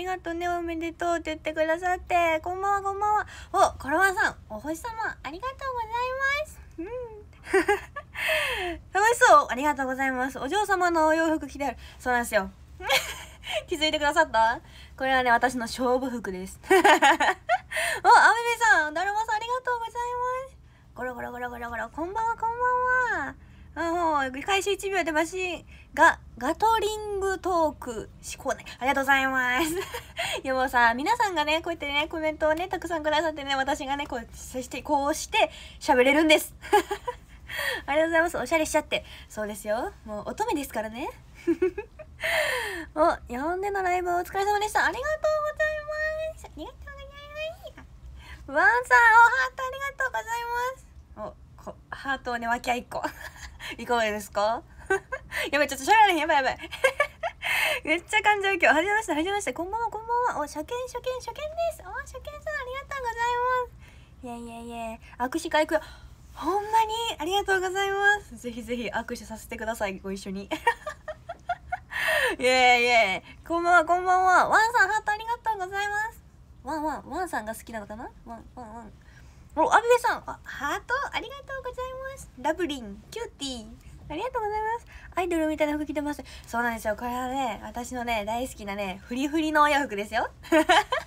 ありがとうねおめでとう」って言ってくださってこんばんはこんばんはおコロワさんお星様ありがとうございますうん 楽しそうありがとうございますお嬢様のお洋服着てあるそうなんですよ 気づいてくださったこれはね私の勝負服です おあめめさんだるまさんありがとうございますゴロゴロゴロゴロゴロこんばんはこんばんはうん、開始1秒でマシン、が、ガトリングトーク、思考ね。ありがとうございます。いやもうさ、皆さんがね、こうやってね、コメントをね、たくさんくださってね、私がね、こう、そして、こうして喋れるんです。ありがとうございます。おしゃれしちゃって。そうですよ。もう乙女ですからね。お、呼んでのライブお疲れ様でした。ありがとうございます。ありがとうございます。ワンさん、おはーありがとうございます。こハートをねわきゃ1個いかがですか やばいちょっとしゃべらへんやばいやばい めっちゃ感情今日はじめましてはじめましてこんばんはこんばんはお初見初見初見ですお初見さんありがとうございますいやいやいや握手会行くよほんまにありがとうございますぜひぜひ握手させてくださいご一緒に いやいやこんばんはこんばんはワンさんハートありがとうございますワンワンワンさんが好きなのかなワンワンワンお、アビさんハートありがとうございますラブリン、キューティーありがとうございますアイドルみたいな服着てますそうなんですよこれはね、私のね、大好きなね、フリフリの親服ですよ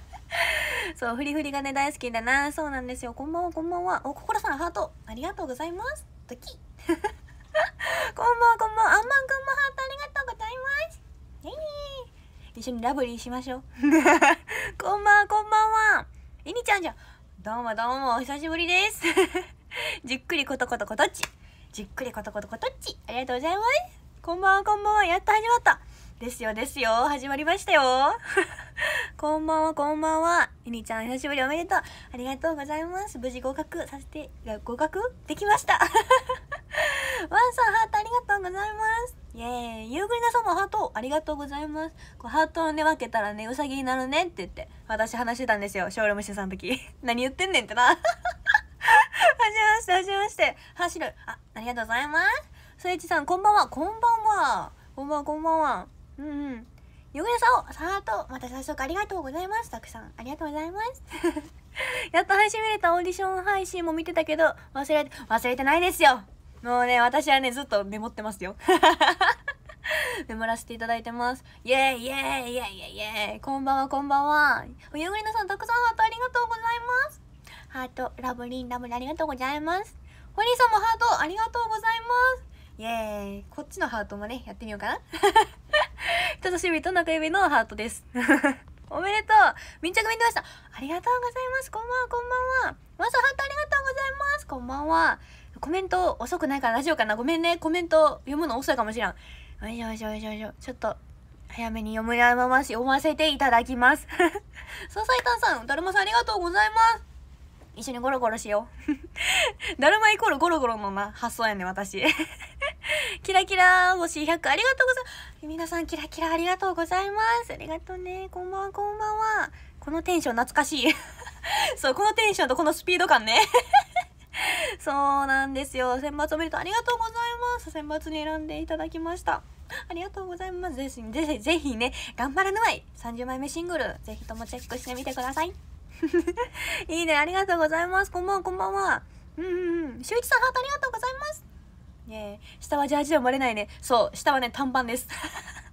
そう、フリフリがね、大好きだなそうなんですよこんばんは、こんばんはお、心さんハートありがとうございますドキ こんばんは、こんばんはあんまんくんもハートありがとうございますえエ一緒にラブリーしましょう こんばんは、こんばんはえにちゃんじゃんどうもどうもお久しぶりです じっくりことことことっちじっくりことことことっちありがとうございますこんばんはこんばんはやっと始まったですよですよ始まりましたよ こんばんはこんばんはゆにちゃん久しぶりおめでとうありがとうございます無事合格させて合格できました ワンさんハートありがとうございますイエーイゆうぐりなさんハートありがとうございますこうハートをね分けたらねうさぎになるねって言って私話してたんですよショールムシさんの時 何言ってんねんってな はじめましてはじめまして走るあありがとうございますそえちさんこんばんはこんばんはこんばんはこんばんはうんうんゆうぐりなさんハートまた早速ありがとうございますたくさんありがとうございます やっと配信見れたオーディション配信も見てたけど忘れて忘れてないですよもうね、私はね、ずっとメモってますよ。メモらせていただいてます。イェーイイェーイイェーイイェーイこんばんはこんばんは。おゆぐりのさんたくさんハートありがとうございます。ハート、ラブリン、ラブリンありがとうございます。ホ兄ーさんもハートありがとうございます。イェーイこっちのハートもね、やってみようかな。人差し指と中指のハートです。おめでとう密着見てましたありがとうございますこんばんはこんばんはマサハートありがとうございますこんばんはコメント遅くないからラジオかなごめんねコメント読むの遅いかもしらんよいしょよいしょよいしょいしょちょっと早めに読むまま読ませていただきます そうささんだるまさんありがとうございます一緒にゴロゴロしよう だるまイコールゴロゴロのな発想やね私 キラキラ星100ありがとうございます皆さんキラキラありがとうございますありがとうねこんばんはこんばんはこのテンション懐かしいそうこのテンションとこのスピード感ね そうなんですよ。選抜おめでとう。ありがとうございます。選抜に選んでいただきました。ありがとうございます。ぜひ、ぜひ、ぜひね、頑張らぬわい !30 枚目シングル、ぜひともチェックしてみてください。いいね、ありがとうございます。こんばんは、こんばんは。うんうんうん。しゅういちさん、ハートありがとうございます。ね下はジャージはも割れないね。そう、下はね、短パンです。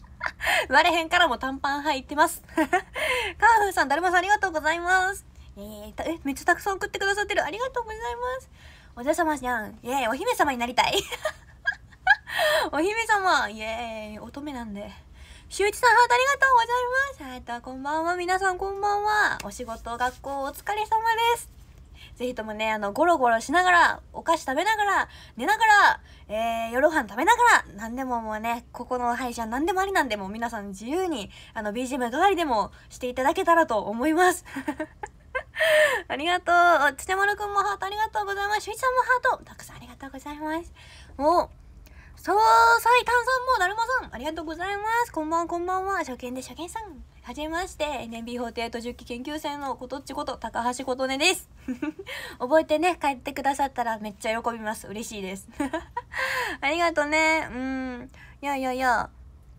割れへんからも短パン入いてます。カーフーさん、だるまさんありがとうございます。えー、え、めっちゃたくさん送ってくださってる。ありがとうございます。お嬢様じゃん。イエーイ、お姫様になりたい。お姫様、イエーイ、乙女なんで。しゅういさん、ハートありがとうございます。えっと、こんばんは。皆さん、こんばんは。お仕事、学校、お疲れ様です。ぜひともね、あの、ゴロゴロしながら、お菓子食べながら、寝ながら、えー、夜ご飯食べながら、何でももうね、ここの歯医者何でもありなんで、も皆さん自由に、あの、BGM 代わりでもしていただけたらと思います。ありがとう。ちてまるくんもハートありがとうございます。しゅいちさんもハート。たくさんありがとうございます。おそう、最短さんもだるまさん、ありがとうございます。こんばんこんばんは。初見で初見さん。はじめまして。NB48 10期研究生のことっちこと、高橋琴音です。覚えてね、帰ってくださったらめっちゃ喜びます。嬉しいです。ありがとうね。うん。いやいやいや。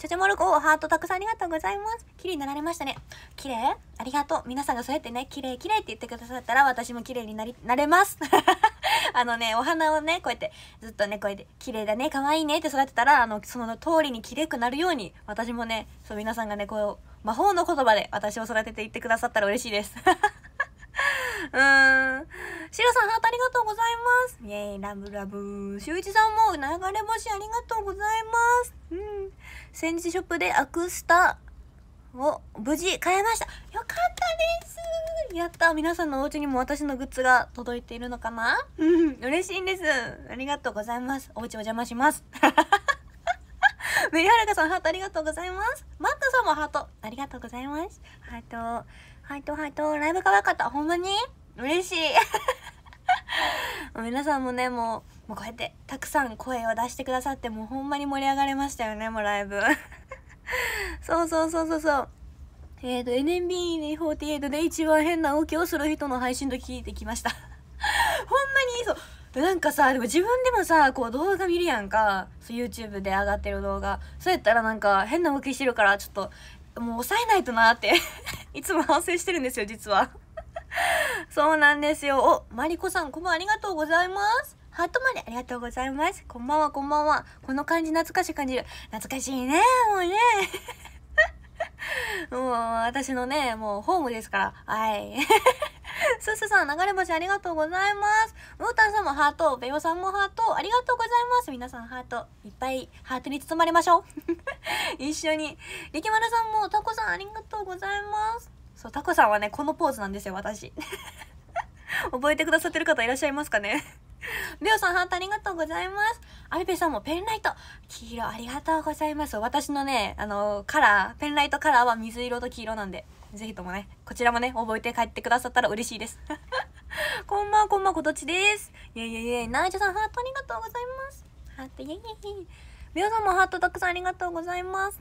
ちゃちゃまる子、ハートたくさんありがとうございます。綺麗になられましたね。綺麗ありがとう。皆さんがそうやってね、綺麗綺麗って言ってくださったら、私も綺麗になり、なれます。あのね、お花をね、こうやって、ずっとね、こうやって、綺麗だね、可愛いねって育てたら、あの、その通りに綺麗くなるように、私もね、そう、皆さんがね、こう、魔法の言葉で私を育てていってくださったら嬉しいです。うん。シロさん、ハートありがとうございます。イェイ、ラブラブ。シュイチさんも流れ星ありがとうございます。うん。先日ショップでアクスタを無事買えました。よかったですやった皆さんのお家にも私のグッズが届いているのかなうん、嬉しいんです。ありがとうございます。お家お邪魔します。メリハルカさん、ハートありがとうございます。マットさんもハート、ありがとうございます。ハート。はいとはいと、ライブ可愛かった。ほんまに嬉しい。皆さんもね、もう、もうこうやってたくさん声を出してくださって、もうほんまに盛り上がれましたよね、もうライブ。そうそうそうそうそう。えっ、ー、と、NMB48 で一番変な動きをする人の配信と聞いてきました。ほんまにそう。なんかさ、でも自分でもさ、こう動画見るやんか。そう YouTube で上がってる動画。そうやったらなんか変な動きしてるから、ちょっともう抑えないとなって いつも反省してるんですよ、実は そうなんですよ。お、マリコさん、こんばんありがとうございます。ハートまでありがとうございます。こんばんは、こんばんは。この感じ懐かしい感じる。懐かしいね、もうね。もう、私のね、もうホームですから。はい。す すさん、流れ星ありがとうございます。ムータンさんもハート、ベヨさんもハート、ありがとうございます。皆さんハート、いっぱいハートに包まれましょう。一緒に。力丸さんも、タコさんありがとうございます。そう、タコさんはね、このポーズなんですよ、私。覚えてくださってる方いらっしゃいますかねみ おさん、ハートありがとうございます。アビペさんもペンライト。黄色ありがとうございます。私のね、あのカラー、ペンライトカラーは水色と黄色なんで、ぜひともね、こちらもね、覚えて帰ってくださったら嬉しいです。こんばんは、こんばん、こどちです。いやいやいや、ナイジョさん、ハートありがとうございます。ハート、イェイイェイ。みおさんもハートたくさんありがとうございます。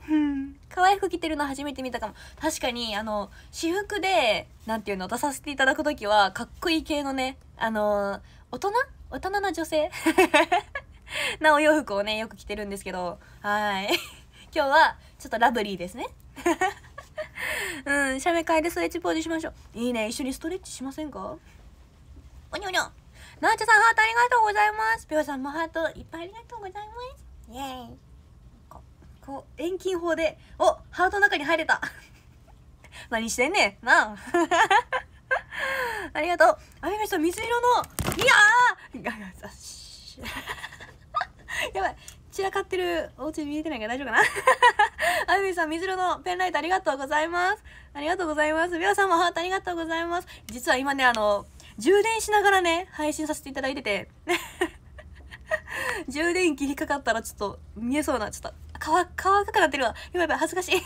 可愛い着てるの初めて見たかも。確かに、あの、私服で、なんていうの、出させていただくときは、かっこいい系のね、あの大人大人な女性 なお洋服をね、よく着てるんですけど、はい。今日は、ちょっとラブリーですね。うん、シャメえでストレッチポーズしましょう。いいね、一緒にストレッチしませんかおにょにょなーちゃさん、ハートありがとうございます。ぴょうさんもハートいっぱいありがとうございます。イェーイ。こう、こう遠近法で、おハートの中に入れた。何してんねん。なあ。ありがとう。あみめさん、水色の、いやーやばい。散らかってるお家見えてないから大丈夫かなあゆみさん、水色のペンライトありがとうございます。ありがとうございます。みおさんもハートありがとうございます。実は今ね、あの、充電しながらね、配信させていただいてて。充電切りかかったらちょっと見えそうな、ちょっと、皮、か赤くなってるわ。ややっぱ恥ずかしい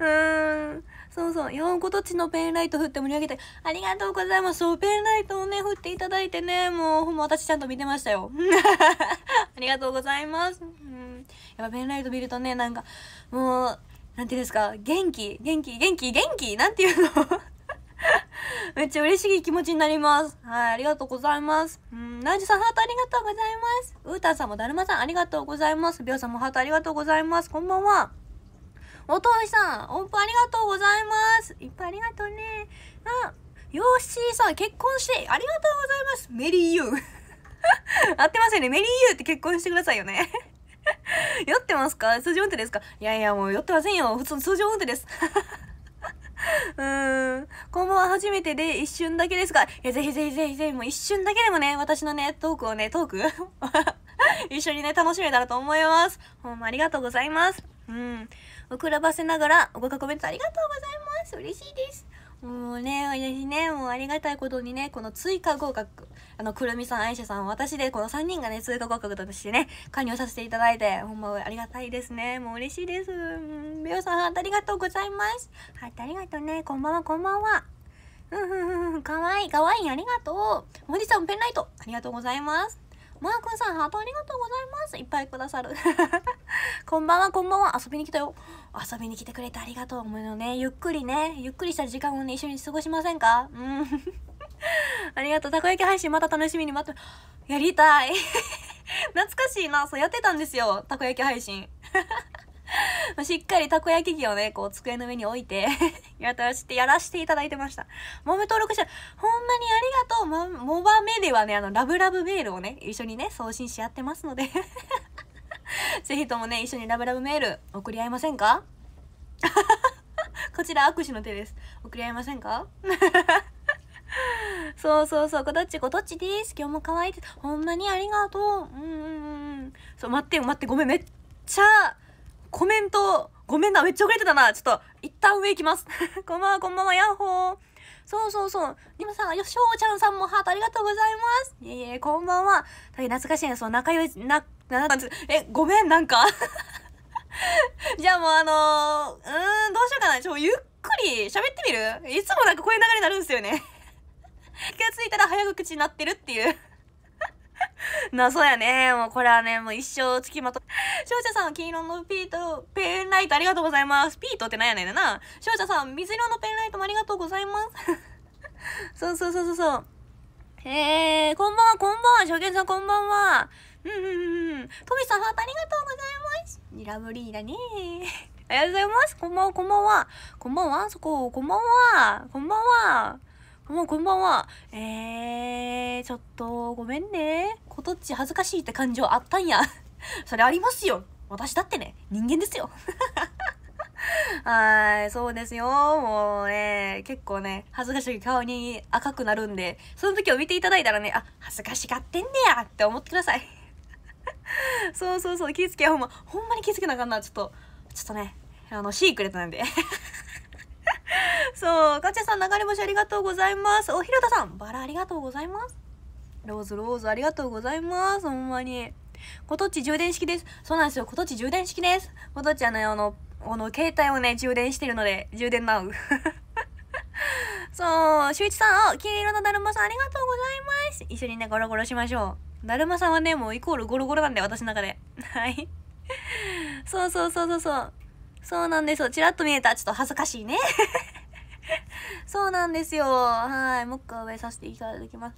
うーん。そうそう4個土地のペンライト振って盛り上げてありがとうございますそうペンライトをね振っていただいてねもうほんま私ちゃんと見てましたよ ありがとうございます、うん、やっぱペンライト見るとねなんかもうなんていうんですか元気元気元気元気なんていうの めっちゃ嬉しい気持ちになります。はい、ありがとうございます。うん、ナイジさんハートありがとうございます。ウータンさんもだるまさんありがとうございます。ビョウさんもハートありがとうございます。こんばんは。おといさん、音符ありがとうございます。いっぱいありがとうね。あ、ヨッシーさん、結婚してありがとうございます。メリーユー。合ってますよね。メリーユーって結婚してくださいよね。酔ってますか通常運転ですかいやいや、もう酔ってませんよ。普通、通常運転です。うーん。今後は初めてで一瞬だけですが、いや、ぜひぜひぜひぜひ、もう一瞬だけでもね、私のね、トークをね、トーク一緒にね、楽しめたらと思います。ほんまありがとうございます。うん。をくらばせながら、ご加コメントありがとうございます。嬉しいです。もうね、私ね、もうありがたいことにね、この追加合格、あの、くるみさん、あいしさん、私で、この3人がね、追加合格としてね、加入させていただいて、ほんまありがたいですね。もう嬉しいです。うん、みおさん、ハートありがとうございます。ハートありがとうね。こんばんは、こんばんは。うん、うん、うん、かわいい、かわいい、ありがとう。もじさん、ペンライト、ありがとうございます。マー君さん、ハートありがとうございます。いっぱいくださる。こんばんは、こんばんは。遊びに来たよ。遊びに来てくれてありがとう。もうね、ゆっくりね、ゆっくりした時間をね、一緒に過ごしませんかうん。ありがとう。たこ焼き配信また楽しみに待って、やりたい。懐かしいな。そうやってたんですよ。たこ焼き配信。ましっかりたこ焼き器をね、こう机の上に置いて やらして、やらしていただいてました。モメ登録者、ほんまにありがとう。ま、モバメではね、あの、ラブラブメールをね、一緒にね、送信し合ってますので ぜひともね、一緒にラブラブメール送り合いませんかこちら握手の手です。送り合いませんかそうそうそう、こどっちこどっちです。今日も可愛いです。ほんまにありがとう。うんうんうん。そう、待ってよ、待って、ごめん、めっちゃ、コメント、ごめんな、めっちゃ遅れてたな。ちょっと、一旦上行きます。こんばんは、こんばんは、ヤッホー。そうそうそう。リムさん、よしょうちゃんさんもハートありがとうございます。いえいえ、こんばんは。懐かしいね、その仲良い、な、な、なんえ、ごめん、なんか じゃあもうあのー、うん、どうしようかな。ちょ、ゆっくり喋ってみるいつもなんかこういう流れになるんですよね 気がついたら早口になってるっていう そうやね。もうこれはね、もう一生付きまと。翔者さん、金色のピート、ペンライトありがとうございます。ピートってなんやねんな。翔者さん、水色のペンライトもありがとうございます。そうそうそうそうそう。えー、こんばんは、こんばんは、初券さんこんばんは。うんうんうん。富さん、ハートありがとうございます。ニラブリーだねありがとうございます。こんばんは、こんばんは。こんばんは、そこ、こんばんは。こんばんは。もうこんばんは。えー、ちょっと、ごめんね。こっち恥ずかしいって感情あったんや。それありますよ。私だってね、人間ですよ。はい、そうですよ。もうね、結構ね、恥ずかしい顔に赤くなるんで、その時を見ていただいたらね、あ、恥ずかしがってんねやって思ってください。そうそうそう、気づけほんま、ほんまに気づけなあかんな。ちょっと、ちょっとね、あの、シークレットなんで。そう、ガチャさん流れ星ありがとうございます。お、ひろたさん、バラありがとうございます。ローズローズありがとうございます。ほんまに。トッチ充電式です。そうなんですよ。トッチ充電式です。トッちあの、あの、この、携帯をね、充電してるので、充電なう。そう、しゅういちさん、お、黄色のだるまさんありがとうございます。一緒にね、ゴロゴロしましょう。だるまさんはね、もうイコールゴロゴロなんで、私の中で。はい。そうそうそうそうそう。そうなんですよ。ちらっと見えた。ちょっと恥ずかしいね。そうなんですよ。はい。もう一回上させていただきます。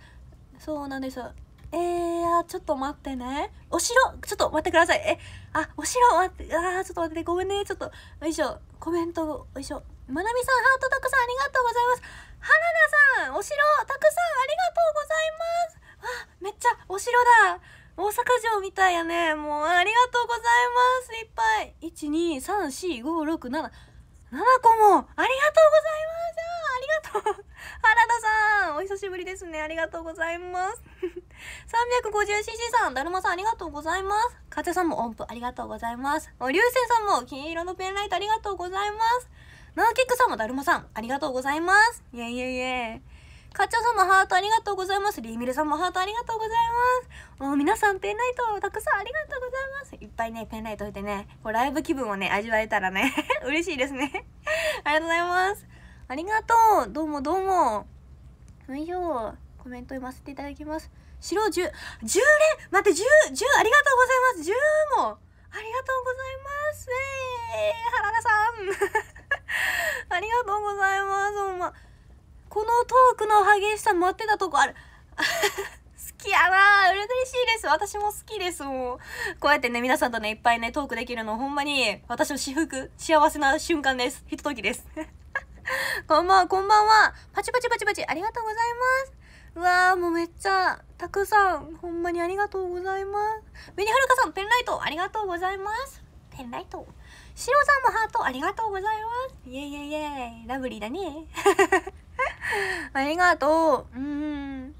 そうなんですよ。えー、ちょっと待ってね。お城ちょっと待ってください。え、あ、お城待って、あちょっと待って、ね、ごめんね。ちょっと、よいしょ。コメント、よいしょ。まなみさん、ハートたくさんありがとうございます。花田さん、お城たくさんありがとうございます。あ、めっちゃお城だ。大阪城みたいやねもうありがとうございますいっぱい1234567 7個もありがとうございますありがとう原田さんお久しぶりですねありがとうございます 350cc さんだるまさんありがとうございますかさんも音符ありがとうございますお流星さんも金色のペンライトありがとうございますナーキックさんもだるまさんありがとうございますイえイイいイイイかっちゃさんもハートありがとうございます。りみるさんもハートありがとうございます。もう皆さんペンライトたくさんありがとうございます。いっぱいね、ペンライト置いてね、こうライブ気分をね、味わえたらね、嬉しいですね。ありがとうございます。ありがとう。どうもどうも。よいしょ。コメント読ませていただきます。白10、10連待って、10、10ありがとうございます。10もありがとうございます。えー、原田さん。ありがとうございます。ほんま。このトークの激しさ待ってたとこある 好きやな嬉しいです私も好きですもうこうやってね皆さんとねいっぱいねトークできるのほんまに私の私服幸せな瞬間ですひとときです こんばんはこんばんはパチパチパチパチありがとうございますうわぁ、もうめっちゃたくさんほんまにありがとうございます紅はるかさんペンライトありがとうございますペンライトシロさんもハートありがとうございますイエイイエイイエイラブリーだね ありがとう。うん。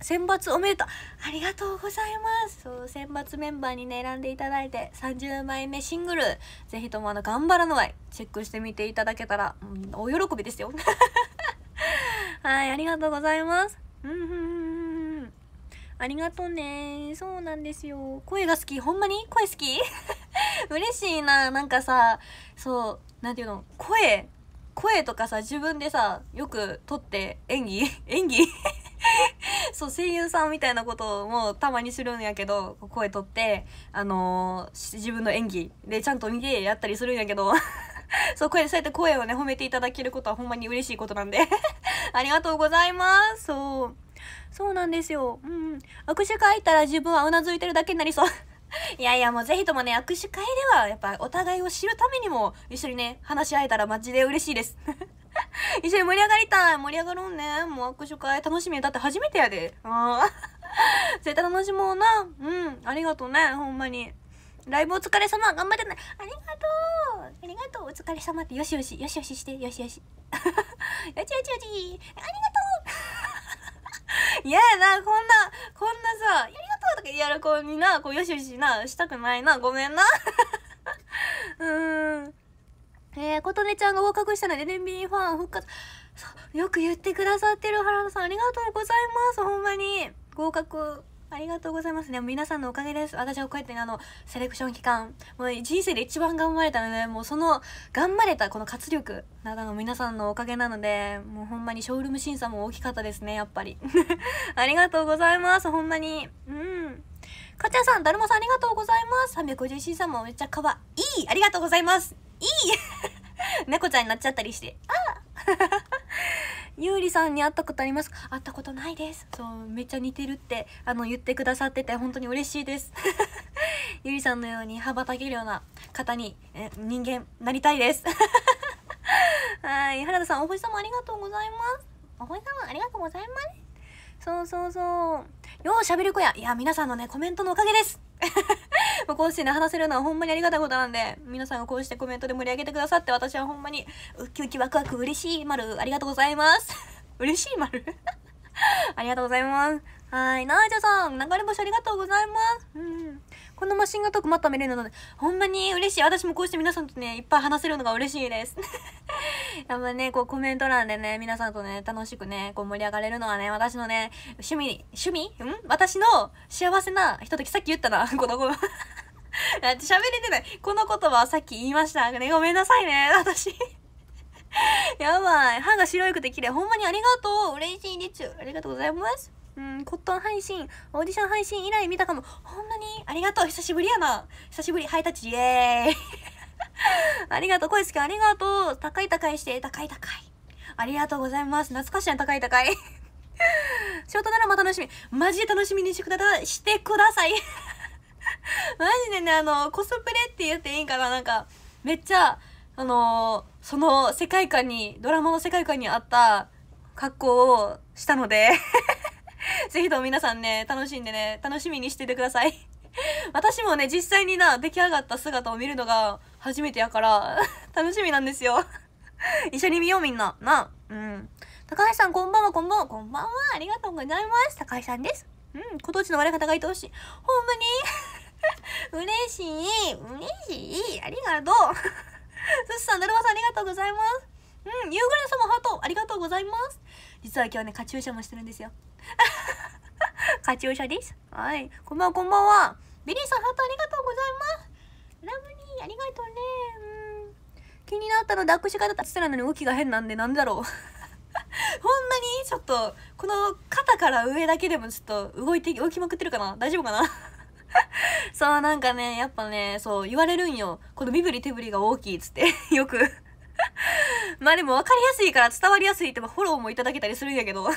選抜おめでとう。ありがとうございます。そう、選抜メンバーにね、選んでいただいて、30枚目シングル、ぜひともあの、頑張らのわい、チェックしてみていただけたら、うん、お喜びですよ。はい、ありがとうございます。うん、ありがとうね。そうなんですよ。声が好き。ほんまに声好き 嬉しいな。なんかさ、そう、なんていうの、声、声とかさ自分でさよく撮って演技 演技 そう声優さんみたいなこともたまにするんやけど声撮ってあのー、自分の演技でちゃんと見てやったりするんやけど そう声そうやって声をね褒めていただけることはほんまに嬉しいことなんでありがとうございますそうそうなんですようん握手会行ったら自分はうなずいてるだけになりそう いやいやもうぜひともね握手会ではやっぱお互いを知るためにも一緒にね話し合えたらマジで嬉しいです 一緒に盛り上がりたい盛り上がろうねもう握手会楽しみだって初めてやでああ 絶対楽しもうなうんありがとうねほんまにライブお疲れ様頑張ってねありがとうありがとうお疲れ様ってよしよしよしよししてよしよしよちよちよちありがとう嫌やなこんなこんなさやる子にな、こう、よしよしな、したくないな、ごめんな。うーん。えー、琴音ちゃんが合格したので、ねんびんファン復活。そう、よく言ってくださってる原田さん、ありがとうございます、ほんまに。合格ありがとうございますね。皆さんのおかげです。私はこうやってね、あの、セレクション期間、もう人生で一番頑張れたので、もうその、頑張れたこの活力などの皆さんのおかげなので、もうほんまにショールーム審査も大きかったですね、やっぱり。ありがとうございます、ほんまに。うん。かちゃさん、だるまさんありがとうございます。3 5 0審査もめっちゃ可愛いい。ありがとうございます。いい 猫ちゃんになっちゃったりして。ああゆうりさんに会ったことありますか会ったことないですそうめっちゃ似てるってあの言ってくださってて本当に嬉しいですゆり さんのように羽ばたけるような方にえ人間なりたいです はい原田さんお星様ありがとうございますお星様ありがとうございますそうそうそうようしゃべる子や。いや、皆さんのね、コメントのおかげです。もうこうしてね、話せるのはほんまにありがたいことなんで、皆さんがこうしてコメントで盛り上げてくださって、私はほんまに、ウキウキワクワク嬉しい丸、ありがとうございます。嬉しい丸 ありがとうございます。はい、なーじゃさん、流れ星ありがとうございます。うん。このマシンがトークまた見れるので、ほんまに嬉しい。私もこうして皆さんとね、いっぱい話せるのが嬉しいです。あんまね、こうコメント欄でね、皆さんとね、楽しくね、こう盛り上がれるのはね、私のね、趣味、趣味ん私の幸せなひととき、さっき言ったな、この子。だって喋れてない。この言葉さっき言いましたね。ごめんなさいね、私 やばい。歯が白くて綺麗。ほんまにありがとう。嬉しいですありがとうございます。うんコットン配信オーディション配信以来見たかもほんまにありがとう久しぶりやな久しぶりハイタッチイエーイ ありがとう小石くんありがとう高い高いして高い高いありがとうございます懐かしいな高い高いショートドラマ楽しみマジで楽しみにしてくださいしてくださいマジでねあのコスプレって言っていいんかななんかめっちゃあのその世界観にドラマの世界観に合った格好をしたので ぜひとも皆さんね、楽しんでね、楽しみにしててください。私もね、実際にな、出来上がった姿を見るのが初めてやから、楽しみなんですよ。一緒に見ようみんな。な。うん。高橋さんこんばんは、こんばんは、こんばんは。ありがとうございます。高橋さんです。うん、ご当地の笑方が愛おしい。ほんまに嬉しい。嬉しい。ありがとう。すしさん、だるまさんありがとうございます。うん、ゆうぐれ様ハート、ありがとうございます。実は今日ね、カチューシャもしてるんですよ。カチューシャです。はい。こんばんは、こんばんは。ビリーさん、ハートありがとうございます。ラブリー、ありがとうね。うん。気になったの、抱っこし方立つらのに動きが変なんで、なんだろう。ほんなにちょっと、この肩から上だけでもちょっと動いて、動きまくってるかな大丈夫かな そう、なんかね、やっぱね、そう、言われるんよ。この身振り手振りが大きいっつって、よくまあでも分かりやすいから伝わりやすいって、フォローもいただけたりするんやけど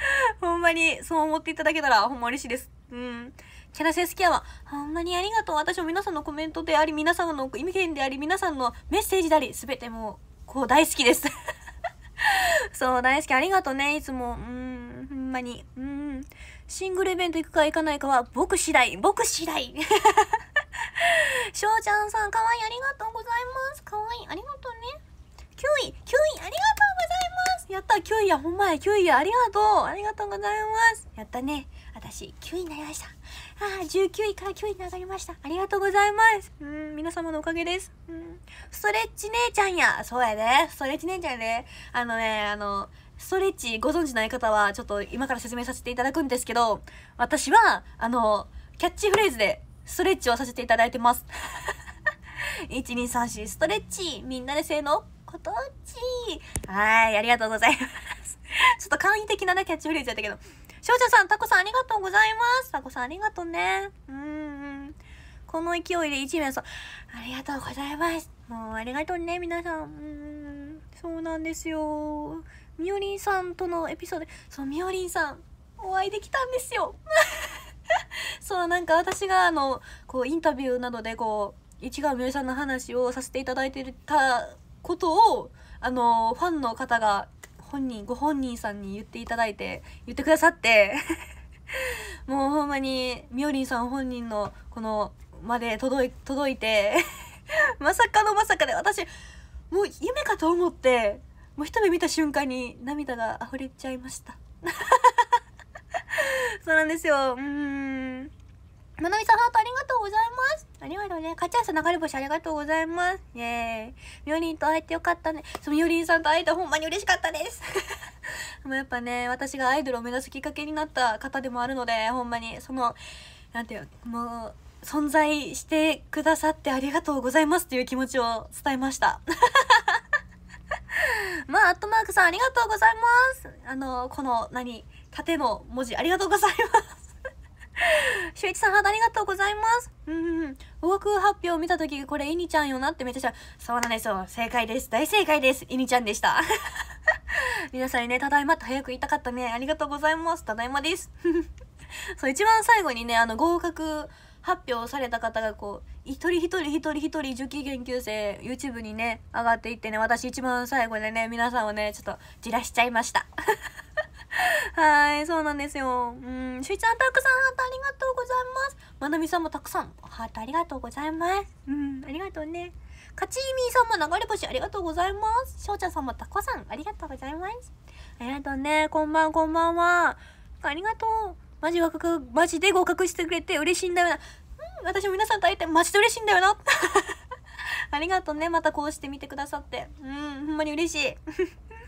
ほんまに、そう思っていただけたら、ほんま嬉しいです。うん。キャラセスキアは、ほんまにありがとう。私も皆さんのコメントであり、皆様の意見であり、皆さんのメッセージであり、すべてもう、こう大好きです そう、大好き。ありがとうね、いつも。うん、ほんまに。うん。シングルイベント行くか行かないかは、僕次第。僕次第。しょうちゃんさん、かわいい。ありがとうございます。かわいい。ありがとうね。9位、9位、ありがとう9位や、ほんまや、9位や、ありがとうありがとうございますやったね。私、9位になりました。ああ、19位から9位に上がりました。ありがとうございます。うん、皆様のおかげです。うん、ストレッチ姉ちゃんや。そうやで、ね。ストレッチ姉ちゃんやね。あのね、あの、ストレッチご存知ない方は、ちょっと今から説明させていただくんですけど、私は、あの、キャッチフレーズで、ストレッチをさせていただいてます。1234 ストレッチみんなでせーのご当地はい、ありがとうございます。ちょっと簡易的なね、キャッチフレーズやったけど。少女さん、タコさんありがとうございます。タコさんありがとうね。うん。この勢いで1名さん、ありがとうございます。もうありがとうね、皆さん。うん。そうなんですよ。みおりんさんとのエピソード、そう、みおりんさん、お会いできたんですよ。そうなんか私があのこうインタビューなどでこう市川美織さんの話をさせていただいてたことをあのファンの方が本人ご本人さんに言っていただいて言ってくださって もうほんまにみおりんさん本人のこのまで届い届いて まさかのまさかで私もう夢かと思ってもう一目見た瞬間に涙が溢れちゃいました そうなんですようんまなみさんハートありがとうございます。ありがとうね。かちゃんさん流れ星ありがとうございます。イェーイ。みおりんと会えてよかったね。そのみおりんさんと会えてほんまに嬉しかったです。もうやっぱね、私がアイドルを目指すきっかけになった方でもあるので、ほんまに、その、なんていう、もう、存在してくださってありがとうございますっていう気持ちを伝えました。まあ、アットマークさんありがとうございます。あの、この、何、縦の文字ありがとうございます。イ一さんハートありがとうございます。うん、うん。語学発表を見たとき、これイニちゃんよなってめっちゃそうなんですよ。正解です。大正解です。イニちゃんでした。皆さんにね、ただいまって早く言いたかったね。ありがとうございます。ただいまです。そう、一番最後にね、あの、合格発表された方がこう、一人一人一人一人受験研究生 YouTube にね、上がっていってね、私一番最後でね、皆さんをね、ちょっとじらしちゃいました。はい、そうなんですよ。うん、しゅいちゃんたくさんハートありがとうございます。まなみさんもたくさんハートありがとうございます。うん、ありがとうね。かちいみさんも流れ星ありがとうございます。しょうちゃんさんもたこさんありがとうございます。ありがとうね。こんばんこんばんは。ありがとう。マジ合格、マジで合格してくれて嬉しいんだよな。うん、私も皆さんと会えてマジで嬉しいんだよな。ありがとうね。またこうして見てくださって。うん、ほんまに嬉しい。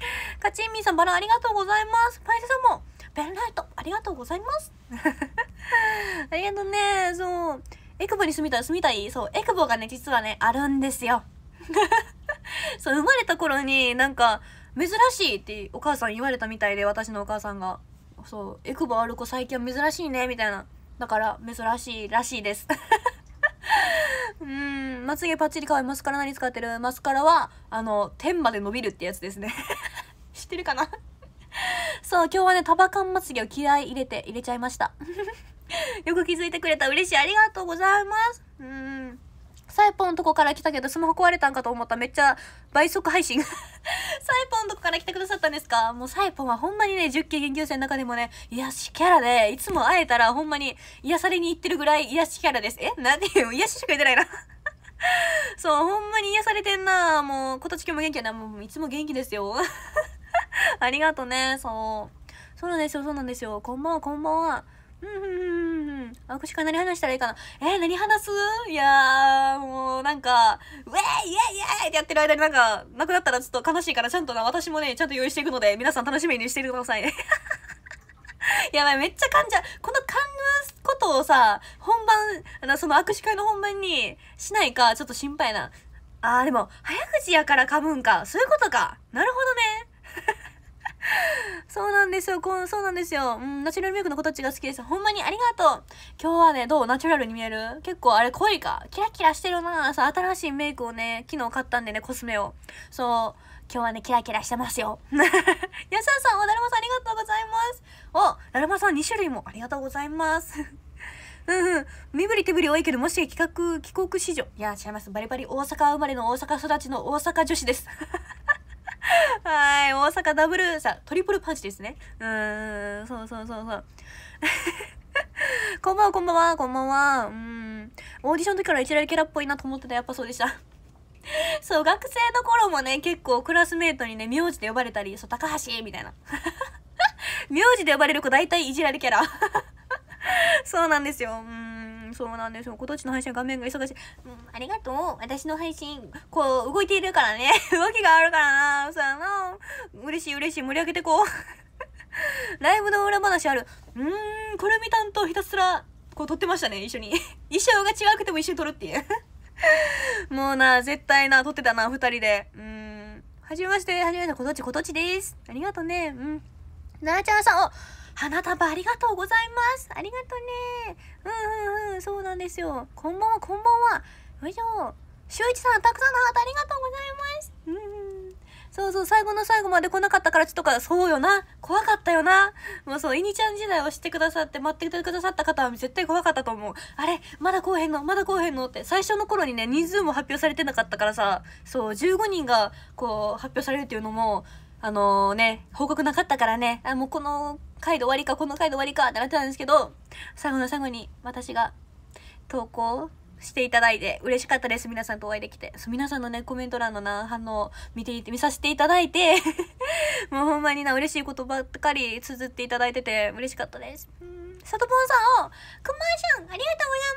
カチンミンさんバラありがとうございますパイセさんもベンライトありがとうございます ありがとうねそうエクボに住みたい住みたいそうエクボがね実はねあるんですよ そう生まれた頃になんか珍しいってお母さん言われたみたいで私のお母さんがそうエクボある子最近は珍しいねみたいなだから珍しいらしいです うん、まつげパッチリ可愛い。マスカラ何使ってるマスカラは、あの、天まで伸びるってやつですね。知ってるかな そう、今日はね、束感まつげを気合い入れて、入れちゃいました。よく気づいてくれた。嬉しい。ありがとうございます。うん。サイポンのとこから来たけど、スマホ壊れたんかと思った。めっちゃ倍速配信。サイポンのとこから来てくださったんですかもうサイポンはほんまにね、10期研究生の中でもね、癒しキャラで、いつも会えたらほんまに癒されに行ってるぐらい癒しキャラです。えなんで癒ししか言ってないな そう、ほんまに癒されてんなもう、今年今日も元気やな。もう、いつも元気ですよ。ありがとうね、そう。そうなんですよ、そうなんですよ。こんばんは、こんばんは。うんうんうんうん私から何話したらいいかなえー、何話すいやもうなんかウェイイェイイェイってやってる間になんかなくなったらちょっと悲しいからちゃんとな私もねちゃんと用意していくので皆さん楽しみにしてください やばいめっちゃ噛んじゃこの噛むことをさ本番その握手会の本番にしないかちょっと心配なあーでも早口やから噛むんかそういうことかなるほどね そうなんですよ。こうそうなんですよ。うん、ナチュラルメイクの子たちが好きです。ほんまにありがとう。今日はね、どうナチュラルに見える結構あれ濃いか。キラキラしてるな。さ、新しいメイクをね、昨日買ったんでね、コスメを。そう。今日はね、キラキラしてますよ。や ささん、おだるまさんありがとうございます。お、だるまさん2種類もありがとうございます。うんうん。身振り手振り多いけど、もし企画、帰国子女。いや、違います。バリバリ大阪生まれの大阪育ちの大阪女子です。はい、大阪ダブル、さ、トリプルパンチですね。うーん、そうそうそうそう。こんばんは、こんばんは、こんばんは。うん。オーディションの時からられキャラっぽいなと思ってたやっぱそうでした。そう、学生の頃もね、結構クラスメートにね、名字で呼ばれたり、そう、高橋みたいな。名字で呼ばれる子大体いじられキャラ。そうなんですよ。うんそうなんですよ。今年の配信画面が忙しい。うん、ありがとう。私の配信、こう、動いているからね。動きがあるからな。さあな。嬉しい嬉しい。盛り上げてこう。ライブの裏話ある。うーん、れ見た担当ひたすら、こう撮ってましたね、一緒に。衣装が違くても一緒に撮るっていう。もうな、絶対な、撮ってたな、二人で。うん。はじめまして、はじめまして、こどちこどちです。ありがとうね。うん。なあちゃんさん、お花束ありがとうございます。ありがとね。うんうんうん、そうなんですよ。こんばんは、こんばんは。よいしょ。周一さん、たくさんのハートありがとうございます。うん。そうそう、最後の最後まで来なかったからちょっとか、そうよな。怖かったよな。もうそう、いにちゃん時代を知ってくださって、待っててくださった方は絶対怖かったと思う。あれまだ来へんのまだ来へんのって、最初の頃にね、人数も発表されてなかったからさ、そう、15人が、こう、発表されるっていうのも、あのー、ね、報告なかったからね、あ、もうこの回で終わりか、この回で終わりかってなってたんですけど、最後の最後に私が投稿していただいて嬉しかったです。皆さんとお会いできて。皆さんのね、コメント欄のな、反応見ていて、見させていただいて もうほんまにな、嬉しいことばっかり綴っていただいてて嬉しかったです。うん。サトポンさんを、くまーさん、ありがとうござい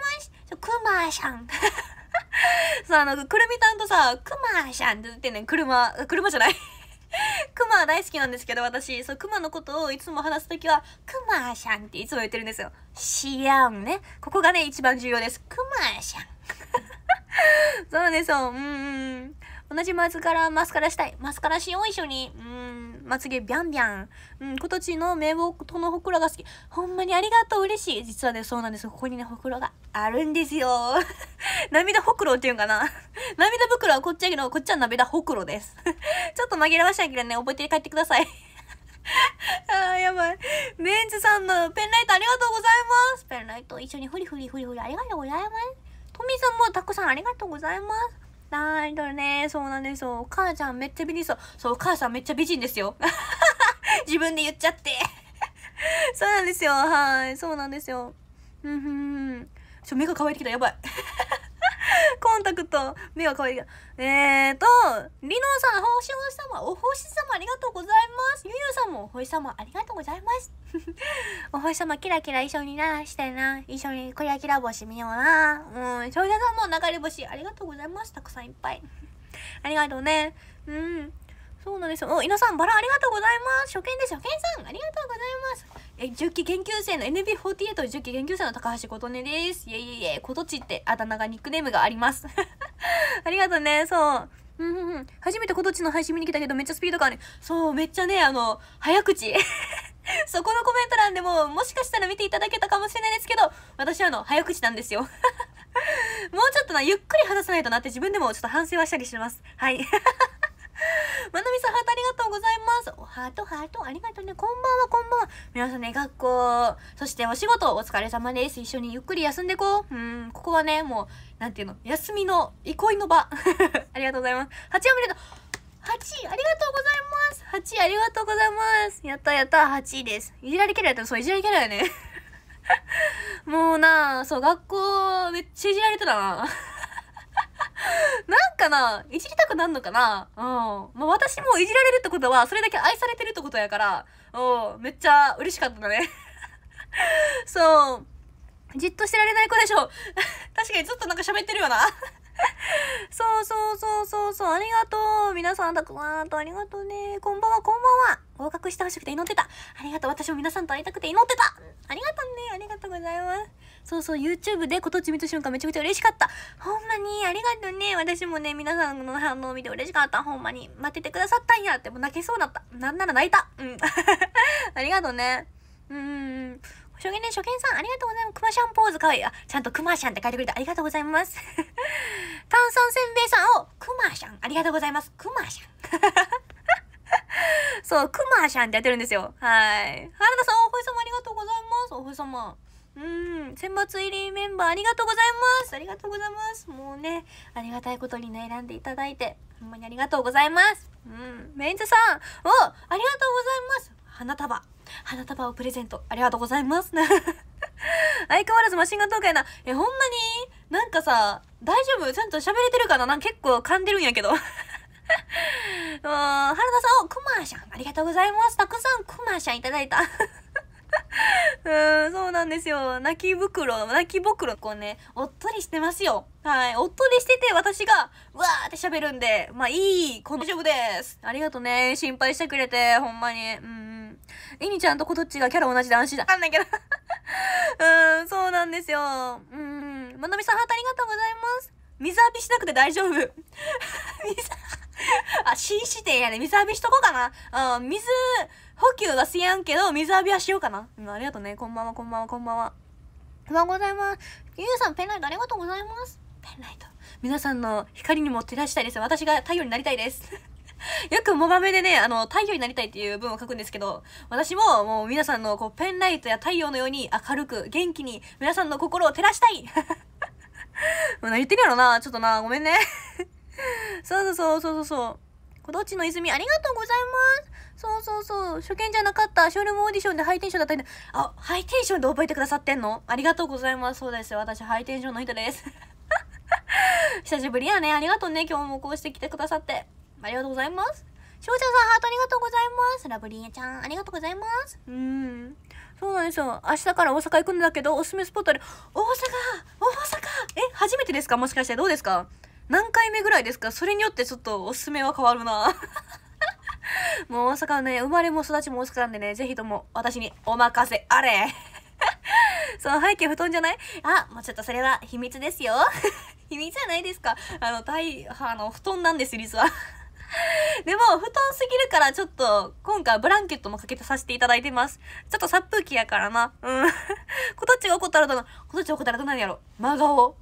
ます。くまーさん。そう、あの、くるみたんとさ、くまーさんって言ってね、車、車じゃない クマ大好きなんですけど私そうクマのことをいつも話す時は「クマしゃん」っていつも言ってるんですよ「しあんね」ここがね一番重要です「クマしゃん」そうなんでうんうん同じマスカラ、マスカラしたい。マスカラしよう、一緒に。うん、まつげビャンビャン。うん、今年の名簿とのほくろが好き。ほんまにありがとう、嬉しい。実はね、そうなんです。ここにね、ほくろがあるんですよ。涙ほくろっていうんかな。涙袋はこっちやけど、こっちは涙ほくろです。ちょっと紛らわしいけどね、覚えて帰ってください。あーやばい。メンズさんのペンライトありがとうございます。ペンライト一緒にフリフリフリフリありがとうございます。トミーさんもたくさんありがとうございます。たアイねそうなんですよお母ちゃんめっちゃ美人そうそうお母さんめっちゃ美人ですよ 自分で言っちゃって そうなんですよはいそうなんですようんふんちょ目が乾いてきたやばい コンタクト目が乾いてきたえーとノのさん星星様お星様ありがとうございますゆゆさんもお星様ありがとうございます お星様キラキラ一緒になしてな一緒にりゃキラ星見ようなうん少女さんも流れ星ありがとうございますたくさんいっぱいありがとうねうんそうなんですお稲さんバラありがとうございます初見で初見さんありがとうございますえ10期研究生の NB48 10期研究生の高橋琴音ですいえいえいえことちってあだ名がニックネームがあります ありがとうねそううんうん初めてことちの配信見に来たけどめっちゃスピード感あるそうめっちゃねあの早口 そこのコメント欄でももしかしたら見ていただけたかもしれないですけど私はあの早口なんですよ もうちょっとなゆっくり話さないとなって自分でもちょっと反省はしたりしますはいまなみさん、ハートありがとうございます。おハート、ハート、ありがとうね。こんばんは、こんばんは。皆さんね、学校、そしてお仕事、お疲れ様です。一緒にゆっくり休んでこう。うん、ここはね、もう、なんていうの、休みの憩いの場。ありがとうございます。8お見でと、8ありがとうございます8ありがとうございますやったやった8位ですいじられキャラやったらそういじられキャラやね もうなそう学校めっちゃいじられてたな なんかな、いじりたくなんのかなうん。まあ、私もいじられるってことは、それだけ愛されてるってことやから、うん、めっちゃ嬉しかったんだね。そう。じっとしてられない子でしょ。確かにずっとなんか喋ってるよな。そうそうそうそうそう、ありがとう。皆さん、たくさんとありがとうね。こんばんは、こんばんは。合格してほしくて祈ってた。ありがとう。私も皆さんと会いたくて祈ってた。ありがとうね。ありがとうございます。そうそう、YouTube でことち見た瞬間めちゃくちゃ嬉しかった。ほんまに、ありがとうね。私もね、皆さんの反応を見て嬉しかった。ほんまに。待っててくださったんやって、もう泣けそうだった。なんなら泣いた。うん。ありがとうね。うん。初見ね、初見さん、ありがとうございます。くましゃんポーズかわいい。あ、ちゃんとくましゃんって書いてくれてありがとうございます。炭酸せんべいさんを、くましゃん。ありがとうございます。くましゃん。そう、くましゃんってやってるんですよ。はい。原田さん、お星様ありがとうございます。お星様。うん選抜入りメンバーありがとうございますありがとうございますもうねありがたいことにね選んでいただいてほんまにありがとうございますうんメンズさんおありがとうございます花束花束をプレゼントありがとうございます 相変わらずマシンガントークやなえほんまになんかさ大丈夫ちゃんと喋れてるかななんか結構噛んでるんやけどうん、原田さん、お、くまーシャん、ありがとうございます。たくさんくまーシャんいただいた。うん、そうなんですよ。泣き袋、泣き袋、こうね、おっとりしてますよ。はい。おっとりしてて、私が、わーって喋るんで、まあいい、この大丈夫です。ありがとね。心配してくれて、ほんまに。うん。いにちゃんとことっちがキャラ同じで安心だ。わかんないけど。うん、そうなんですよ。うん。まなみさん、ハートありがとうございます。水浴びしなくて大丈夫。水あ、新視点やね。水浴びしとこうかな。うん、水、補給はしやんけど、水浴びはしようかな。うん、ありがとうね。こんばんは、こんばんは、こんばんは。おはようございます。ゆうさん、ペンライトありがとうございます。ペンライト。皆さんの光にも照らしたいです。私が太陽になりたいです。よくモバメでね、あの、太陽になりたいっていう文を書くんですけど、私ももう皆さんのこうペンライトや太陽のように明るく元気に皆さんの心を照らしたいもう何言ってるやろな。ちょっとな、ごめんね そうそうそうそうそうそう。小どっちの泉、ありがとうございます。そうそうそう。初見じゃなかった。ショールームオーディションでハイテンションだったりあ、ハイテンションで覚えてくださってんのありがとうございます。そうですよ。私、ハイテンションの人です。久しぶりやね。ありがとうね。今日もこうして来てくださって。ありがとうございます。少女ちゃんさん、ハートありがとうございます。ラブリーちゃん、ありがとうございます。うん。そうなんですよ。明日から大阪行くんだけど、おすすめスポットで、大阪大阪え、初めてですかもしかしてどうですか何回目ぐらいですかそれによってちょっとおすすめは変わるな もう大阪はね、生まれも育ちも大阪なんでね、ぜひとも私にお任せあれ その背景布団じゃないあ、もうちょっとそれは秘密ですよ。秘密じゃないですか。あの、大、あの、布団なんですよ、実は。でも、布団すぎるから、ちょっと、今回ブランケットもかけてさせていただいてます。ちょっと殺風機やからな。うん。こたちが怒ったらどな、こたちが怒ったらどないやろ。真顔。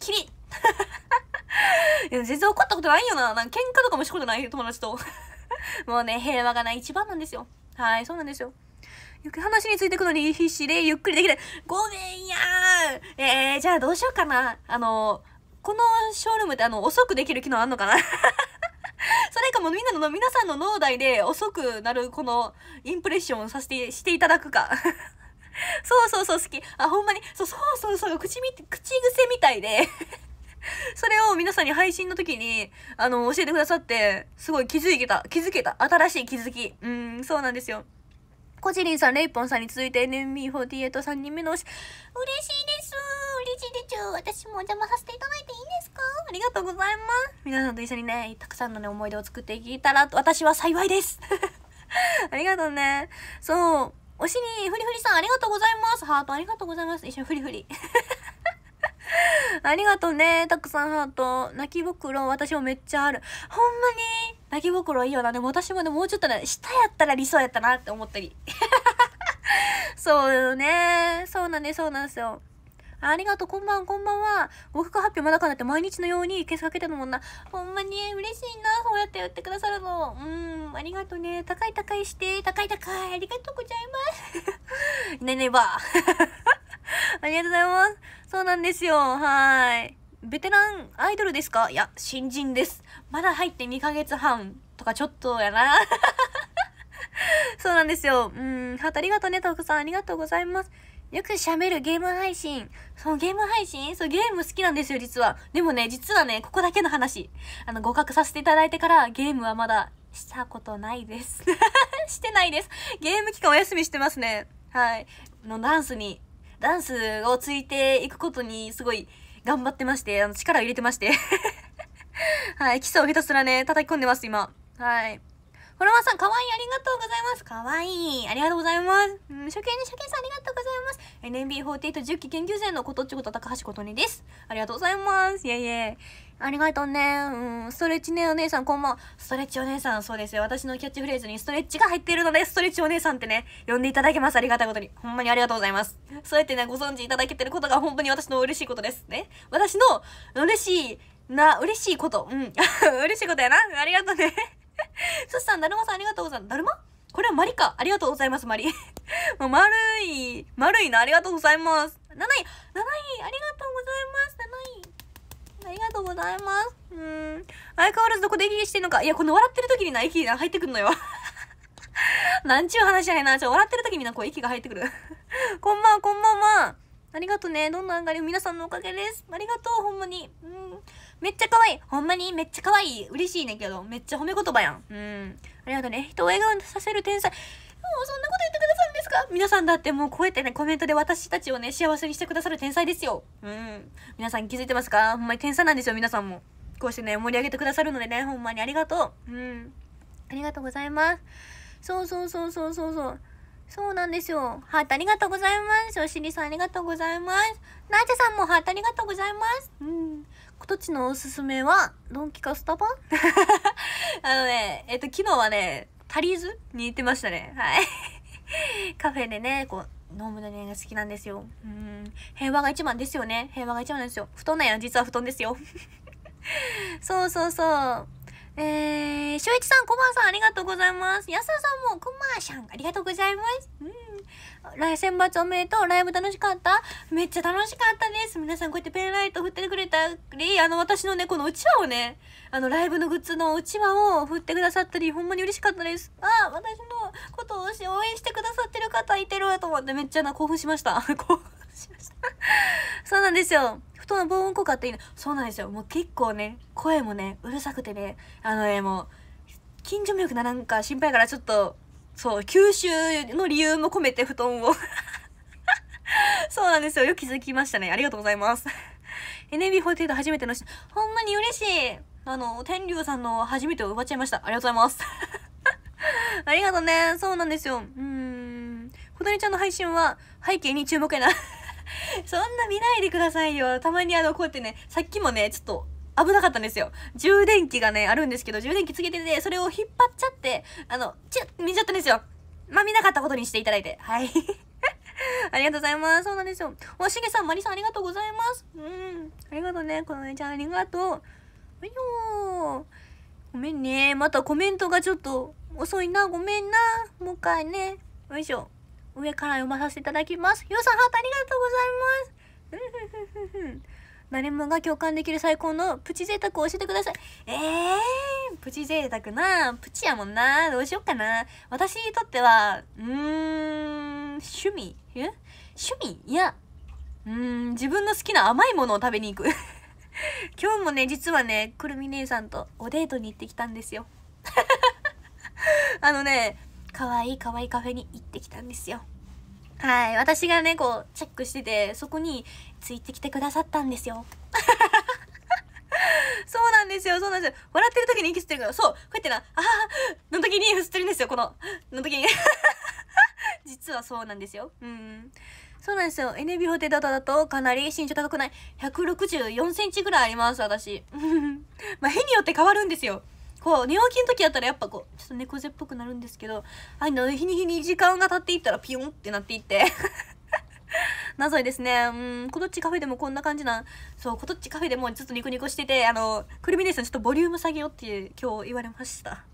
キリッ いや全然怒ったことないよな。なんか喧嘩とかもしたことない友達と。もうね、平和がない一番なんですよ。はい、そうなんですよ。よく話についてくのに必死でゆっくりできない。ごめんやーえー、じゃあどうしようかな。あの、このショールームってあの、遅くできる機能あんのかな それかもみんなの、皆さんの脳内で遅くなるこのインプレッションをさせて、していただくかそうそうそう好き。あ、ほんまに、そうそうそうそう、口み、口癖みたいで それを皆さんに配信の時に、あの、教えてくださって、すごい気づけた、気づけた、新しい気づき。うん、そうなんですよ。コチリンさん、レイポンさんに続いて NMB48 さん人目の推し、嬉しいです嬉しいです私もお邪魔させていただいていいですかありがとうございます皆さんと一緒にね、たくさんのね、思い出を作っていけたら、私は幸いです ありがとうね。そう、お尻、フリフリさん、ありがとうございますハート、ありがとうございます一緒にフリフリ。ありがとうね。たくさんハート。泣き袋、私もめっちゃある。ほんまに泣き袋いいよな。でも私もね、もうちょっとね、下やったら理想やったなって思ったり。そうよね。そうなんで、そうなんですよ。ありがとう、こんばん、こんばんは。合格発表まだかなって毎日のように消すかけてるもんな。ほんまに嬉しいな、そうやって言ってくださるの。うん、ありがとうね。高い高いして、高い高い。ありがとうございます。ねねば。ありがとうございます。そうなんですよ。はい。ベテランアイドルですかいや、新人です。まだ入って2ヶ月半とかちょっとやな。そうなんですよ。うん、ハートありがとうね、トークさん。ありがとうございます。よく喋るゲーム配信。そう、ゲーム配信そう、ゲーム好きなんですよ、実は。でもね、実はね、ここだけの話。あの、合格させていただいてから、ゲームはまだ、したことないです。してないです。ゲーム期間お休みしてますね。はい。のダンスにダンスをついていくことにすごい頑張ってまして、あの力を入れてまして はい、基礎をひたすらね、叩き込んでます、今。はい。フォロワーさん、かわいい、ありがとうございます。かわいい、ありがとうございます。うん、初見に初見さん、ありがとうございます。NMB4810 期研究生のことっちこと高橋ことにです。ありがとうございます。いえいえ。ありがとうね。うん、ストレッチねお姉さん、こんばんは。ストレッチお姉さん、そうですよ。私のキャッチフレーズにストレッチが入っているので、ストレッチお姉さんってね、呼んでいただけます。ありがたいことに。ほんまにありがとうございます。そうやってね、ご存知いただけてることが本当に私の嬉しいことです。ね。私の嬉しい、な、嬉しいこと。うん。嬉しいことやな。ありがとうね。す しさん、だるまさんありがとうございます。だるまこれはマリか。ありがとうございます、マリ。もう丸い、丸いな。ありがとうございます。7位、7位、ありがとうございます。7位。ありがとうございます。うん。相変わらずどこで息してんのか。いや、この笑ってる時にな、息が入ってくるのよ。なんちゅう話やねんな。ちょ、笑ってる時にな、こう息が入ってくる。こんばんは、こんばんは。ありがとね。どんな上がりも皆さんのおかげです。ありがとう、ほんまに。うん。めっちゃ可愛いほんまにめっちゃ可愛い嬉しいねんけど、めっちゃ褒め言葉やん。うん。ありがとうね。人を笑顔にさせる天才。もうそんなこと言ってくださるんですか皆さんだってもうこうやってね、コメントで私たちをね、幸せにしてくださる天才ですよ。うん。皆さん気づいてますかほんまに天才なんですよ、皆さんも。こうしてね、盛り上げてくださるのでね、ほんまにありがとう。うん。ありがとうございます。そうそうそうそうそうそう。そうなんですよ。ハートありがとうございます。おしりさんありがとうございます。なーちゃさんもハートありがとうございます。うん。ことちのおすすめは、ドンキカスタバ あのね、えっと、昨日はね、タリーズに行ってましたね。はい。カフェでね、こう、飲むのね、が好きなんですよ。うん。平和が一番ですよね。平和が一番ですよ。布団なんや、実は布団ですよ。そうそうそう。えー、正一さん、コマさん、ありがとうございます。安田さんも、コマーシャン、ありがとうございます。うん。来選抜おめでとうライブ楽しかっためっちゃ楽しかったです皆さんこうやってペンライト振ってくれたり、あの私のね、このうちわをね、あのライブのグッズのうちわを振ってくださったり、ほんまに嬉しかったです。ああ、私のことを応援してくださってる方いてるわと思ってめっちゃな、興奮しました。興奮しましたそうなんですよ。布団の防音効果っていいの。そうなんですよ。もう結構ね、声もね、うるさくてね、あのね、もう、近所迷惑ならんか心配からちょっと、そう、吸収の理由も込めて布団を そうなんですよ。よく気づきましたね。ありがとうございます。NB48 初めての人、ほんまに嬉しい。あの、天竜さんの初めてを奪っちゃいました。ありがとうございます。ありがとうね。そうなんですよ。うん。小谷ちゃんの配信は背景に注目やな。そんな見ないでくださいよ。たまにあの、こうやってね、さっきもね、ちょっと危なかったんですよ。充電器がね、あるんですけど、充電器つけてて、それを引っ張っちゃって、あの、チュッ見ちゃったんですよ。まあ、見なかったことにしていただいて。はい。ありがとうございます。そうなんですよ。おしげさん、まりさん、ありがとうございます。うん。ありがとうね。このねちゃん、ありがとう。うよー。ごめんね。またコメントがちょっと遅いな。ごめんな。もう一回ね。よいしょ。上から読まさせていただきます。よさん、ハートありがとうございます。誰もが共感できる最高のプチ贅沢を教えてください。えー、プチ贅沢な、プチやもんな、どうしよっかな。私にとっては、うーん、趣味え趣味いや、うーん、自分の好きな甘いものを食べに行く 今日もね、実はね、くるみ姉さんとおデートに行ってきたんですよ。あのね、かわいいかわいいカフェに行ってきたんですよ。はい私がねこうチェックしててそこについてきてくださったんですよ そうなんですよ、そうなんですよ。笑ってる時に息吸ってるから、そう、こうやってな、ああ、の時に吸ってるんですよ、この、の時に 実はそうなんですよ。うん。そうなんですよ。エネビホテダダだとかなり身長高くない。164センチぐらいあります、私。まあ、日によって変わるんですよ。こう寝起きの時やったらやっぱこうちょっと猫背っぽくなるんですけどあの日に日に時間が経っていったらピヨンってなっていって 謎いですねうんこどっちカフェでもこんな感じなんそうこどっちカフェでもちょっとニコニコしててあのくるみですちょっとボリューム下げようって今日言われました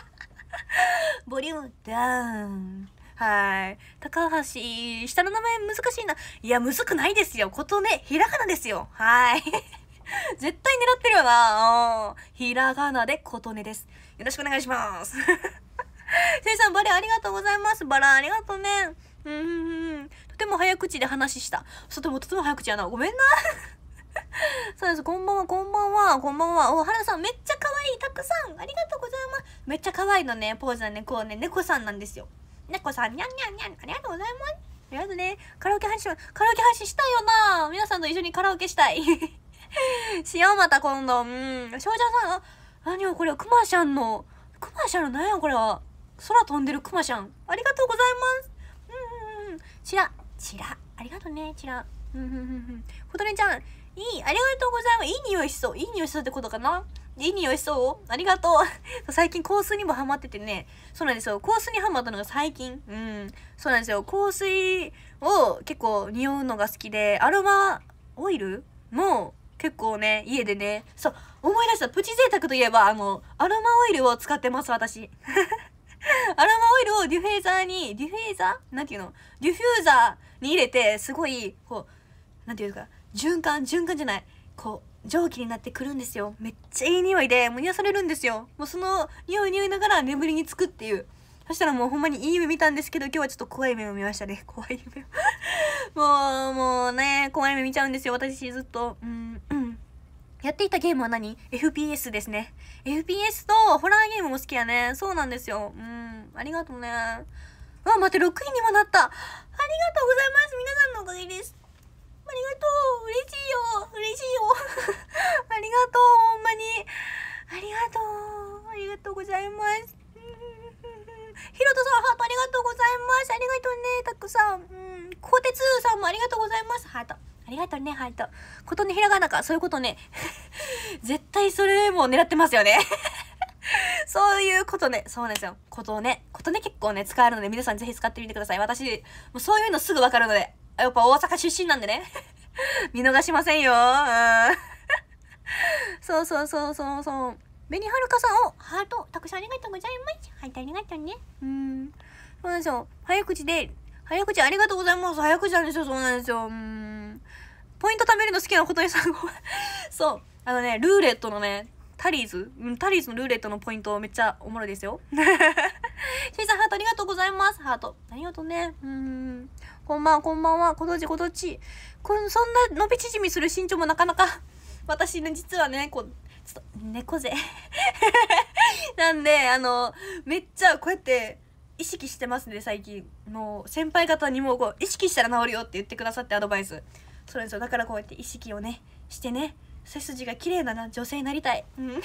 ボリュームダウンはい。高橋、下の名前難しいな。いや、むずくないですよ。ことね、ひらがなですよ。はい。絶対狙ってるよな。ひらがなで琴音です。よろしくお願いします。せいさん、バレありがとうございます。バラありがとうね。うんうんうん。とても早口で話した。とてもとても早口やな。ごめんな。そうです。こんばんは、こんばんは、こんばんは。お、原さん、めっちゃ可愛い。たくさん。ありがとうございます。めっちゃ可愛いのね、ポーズはね、こうね、猫さんなんですよ。猫さん、にゃんにゃんにゃん。ありがとうございます。とりあえずね、カラオケ配信、カラオケ配信したいよな皆さんと一緒にカラオケしたい。塩 又今度、うん。翔ちゃんさん、何よこれは、くまちゃんの、くまちゃんの何やこれは。空飛んでるくまちゃん。ありがとうございます。うんうんうん。ちら、ちら。ありがとうね、ちら。うんうんうんうん。ことねちゃん、いい、ありがとうございます。いい匂いしそう。いい匂いしそうってことかないい匂いしそうありがとう。最近香水にもハマっててね。そうなんですよ。香水にハマったのが最近。うん。そうなんですよ。香水を結構匂うのが好きで、アロマオイルの結構ね家でねそう思い出したプチ贅沢といえばあのアロマオイルを使ってます私 アロマオイルをディフェーザーにディフェーザーなんていうのディフューザーに入れてすごいこうなんていうか循環循環じゃないこう蒸気になってくるんですよめっちゃいい匂いでもう癒されるんですよもうその匂い匂いながら眠りにつくっていうそしたらもうほんまにいい夢見たんですけど、今日はちょっと怖い夢を見ましたね。怖い夢 もう、もうね、怖い夢見ちゃうんですよ、私ずっと。うん、うん。やっていたゲームは何 ?FPS ですね。FPS とホラーゲームも好きやね。そうなんですよ。うん。ありがとうね。う待って、6位にもなったありがとうございます皆さんのおかげです。ありがとう嬉しいよ嬉しいよ ありがとうほんまにありがとうありがとうございますひろとさん、ハートありがとうございます。ありがとうね、たくさん。うん、こてつさんもありがとうございます。ハート。ありがとうね、ハート。ことにひらがなか、そういうことね。絶対それも狙ってますよね。そういうことね。そうなんですよ。ことね。ことね結構ね、使えるので、皆さんぜひ使ってみてください。私、もうそういうのすぐわかるので。やっぱ大阪出身なんでね。見逃しませんよ。そうそうそうそうそう。紅はるかさんをハートたくさんありがとうございますはいありがとうねうんそうなんですよ早口で早口ありがとうございます早口なんですよそうなんですようんポイント貯めるの好きなことにさんごめん そうあのねルーレットのねタリーズ、うん、タリーズのルーレットのポイントめっちゃおもろいですよ。シ ーさん、ハートありがとうございます。ハート。ありがとうね。うん。こんばんこんばんは。こどちこどち。こそんな伸び縮みする身長もなかなか、私ね、実はね、こう、ちょっと猫背 なんであのめっちゃこうやって意識してますね最近もう先輩方にもこう意識したら治るよって言ってくださってアドバイスそうですよだからこうやって意識をねしてね背筋が綺麗だな女性になりたい、うん、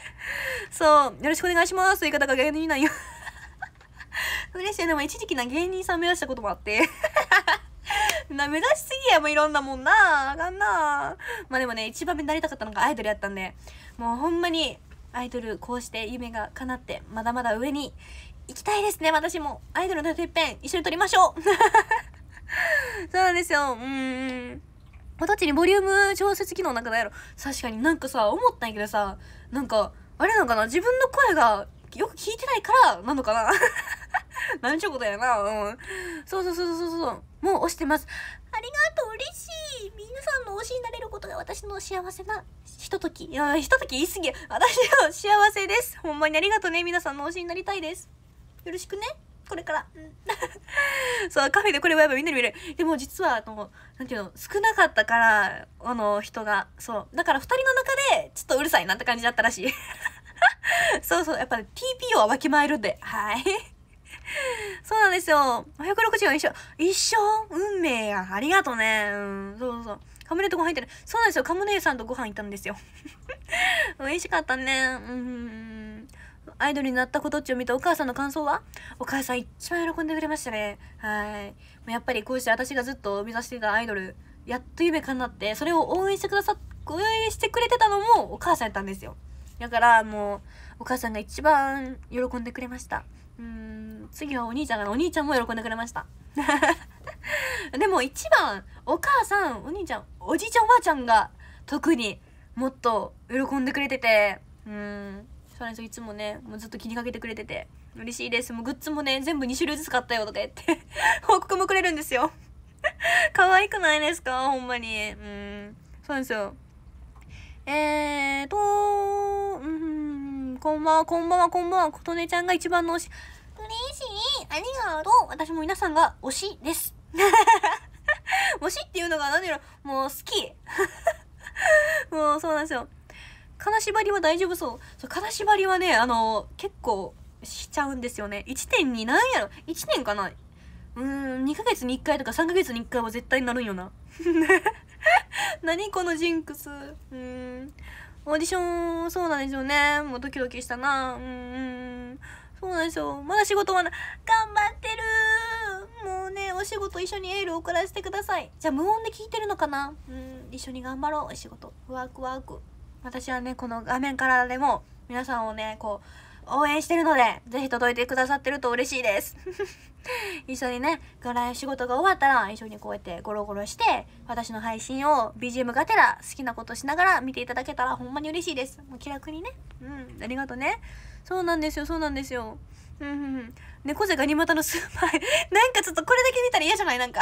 そうよろしくお願いしますという方が芸人なんよ 嬉しいでも一時期な芸人さん目指したこともあってな目指しすぎやもういろんなもんなあかんなまあでもね一番目になりたかったのがアイドルやったんでもうほんまにアイドルこうして夢が叶ってまだまだ上に行きたいですね私もアイドルのてっぺん一緒に撮りましょう そうなんですようん私たちにボリューム調節機能なんかないやろ確かになんかさ思ったんやけどさなんかあれなのかな自分の声がよく聞いてないからなのかな なんちゅうことやな。うん。そうそうそうそうそう。もう押してます。ありがとう、嬉しい。皆さんの推しになれることが私の幸せなひととき。いや、ひととき言い過ぎ。私の幸せです。ほんまにありがとうね。皆さんの推しになりたいです。よろしくね。これから。そう、カフェでこれをやればみんなに見れる。でも実は、あの、なんていうの、少なかったから、あの、人が。そう。だから二人の中で、ちょっとうるさいなって感じだったらしい。そうそう、やっぱ TP をわきまえるんで、はい。そうなんですよ。160円一緒。一緒運命や。ありがとうね。うん、そうそう。カムネとご飯行ってる。そうなんですよ。カムネさんとご飯行ったんですよ。美味しかったね。うん。アイドルになったことっちを見たお母さんの感想はお母さん一番喜んでくれましたね。はい。やっぱりこうして私がずっと目指していたアイドル、やっと夢叶って、それを応援してくださ、応援してくれてたのもお母さんやったんですよ。だからもうお母さんが一番喜んでくれましたうん次はお兄ちゃんがお兄ちゃんも喜んでくれました でも一番お母さんお兄ちゃんおじいちゃんおばあちゃんが特にもっと喜んでくれててうんそうなんですよいつもねもうずっと気にかけてくれてて嬉しいですもうグッズもね全部2種類ずつ買ったよとか言って 報告もくれるんですよ 可愛くないですかほんまにうんそうなんですよえーとー、うん、こんばんは、こんばんは、こんばんは、琴音ちゃんが一番の推し。嬉しいありがとう私も皆さんが推しです。推しっていうのが何やろもう好き。もうそうなんですよ。金縛りは大丈夫そう。そう金縛りはね、あの、結構しちゃうんですよね。1.2、なんやろ ?1 年かなうん、2ヶ月に1回とか3ヶ月に1回は絶対になるんよな。何このジンクスうんオーディションそうなんですよねもうドキドキしたなうんうんそうなんですよまだ仕事はな頑張ってるもうねお仕事一緒にエール送らせてくださいじゃあ無音で聞いてるのかなうん一緒に頑張ろうお仕事ワークワーク私はねこの画面からでも皆さんをねこう応援してるので、ぜひ届いてくださってると嬉しいです。一緒にね、い仕事が終わったら、一緒にこうやってゴロゴロして、私の配信を BGM がてら好きなことしながら見ていただけたらほんまに嬉しいです。もう気楽にね。うん、ありがとね。そうなんですよ、そうなんですよ。うん猫背ガニ股のスーパー なんかちょっとこれだけ見たら嫌じゃないなんか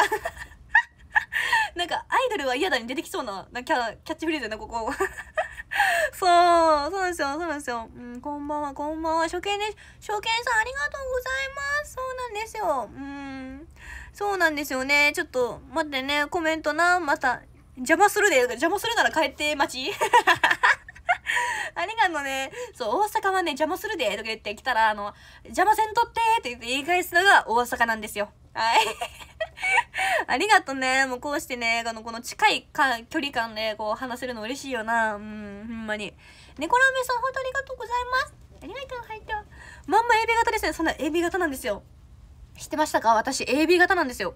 なんかアイドルは嫌だに出てきそうなキャキャッチフレーズやな、ここ そう、そうですよ、そうですよ。うん、こんばんは、こんばんは。初見です。初見さん、ありがとうございます。そうなんですよ。うん。そうなんですよね。ちょっと、待ってね、コメントな、また。邪魔するで、邪魔するなら帰って待ち。ありがとうね。そう、大阪はね、邪魔するで、とか言って来たら、あの、邪魔せんとってって言い返すのが大阪なんですよ。はい。ありがとうね。もうこうしてね、あの、この近いか距離感で、こう話せるの嬉しいよな。うん、ほんまに。猫ラーメンさん、本当ありがとうございます。ありがとう、入っと。まんま AB 型ですね。そんな AB 型なんですよ。知ってましたか私 AB 型なんですよ。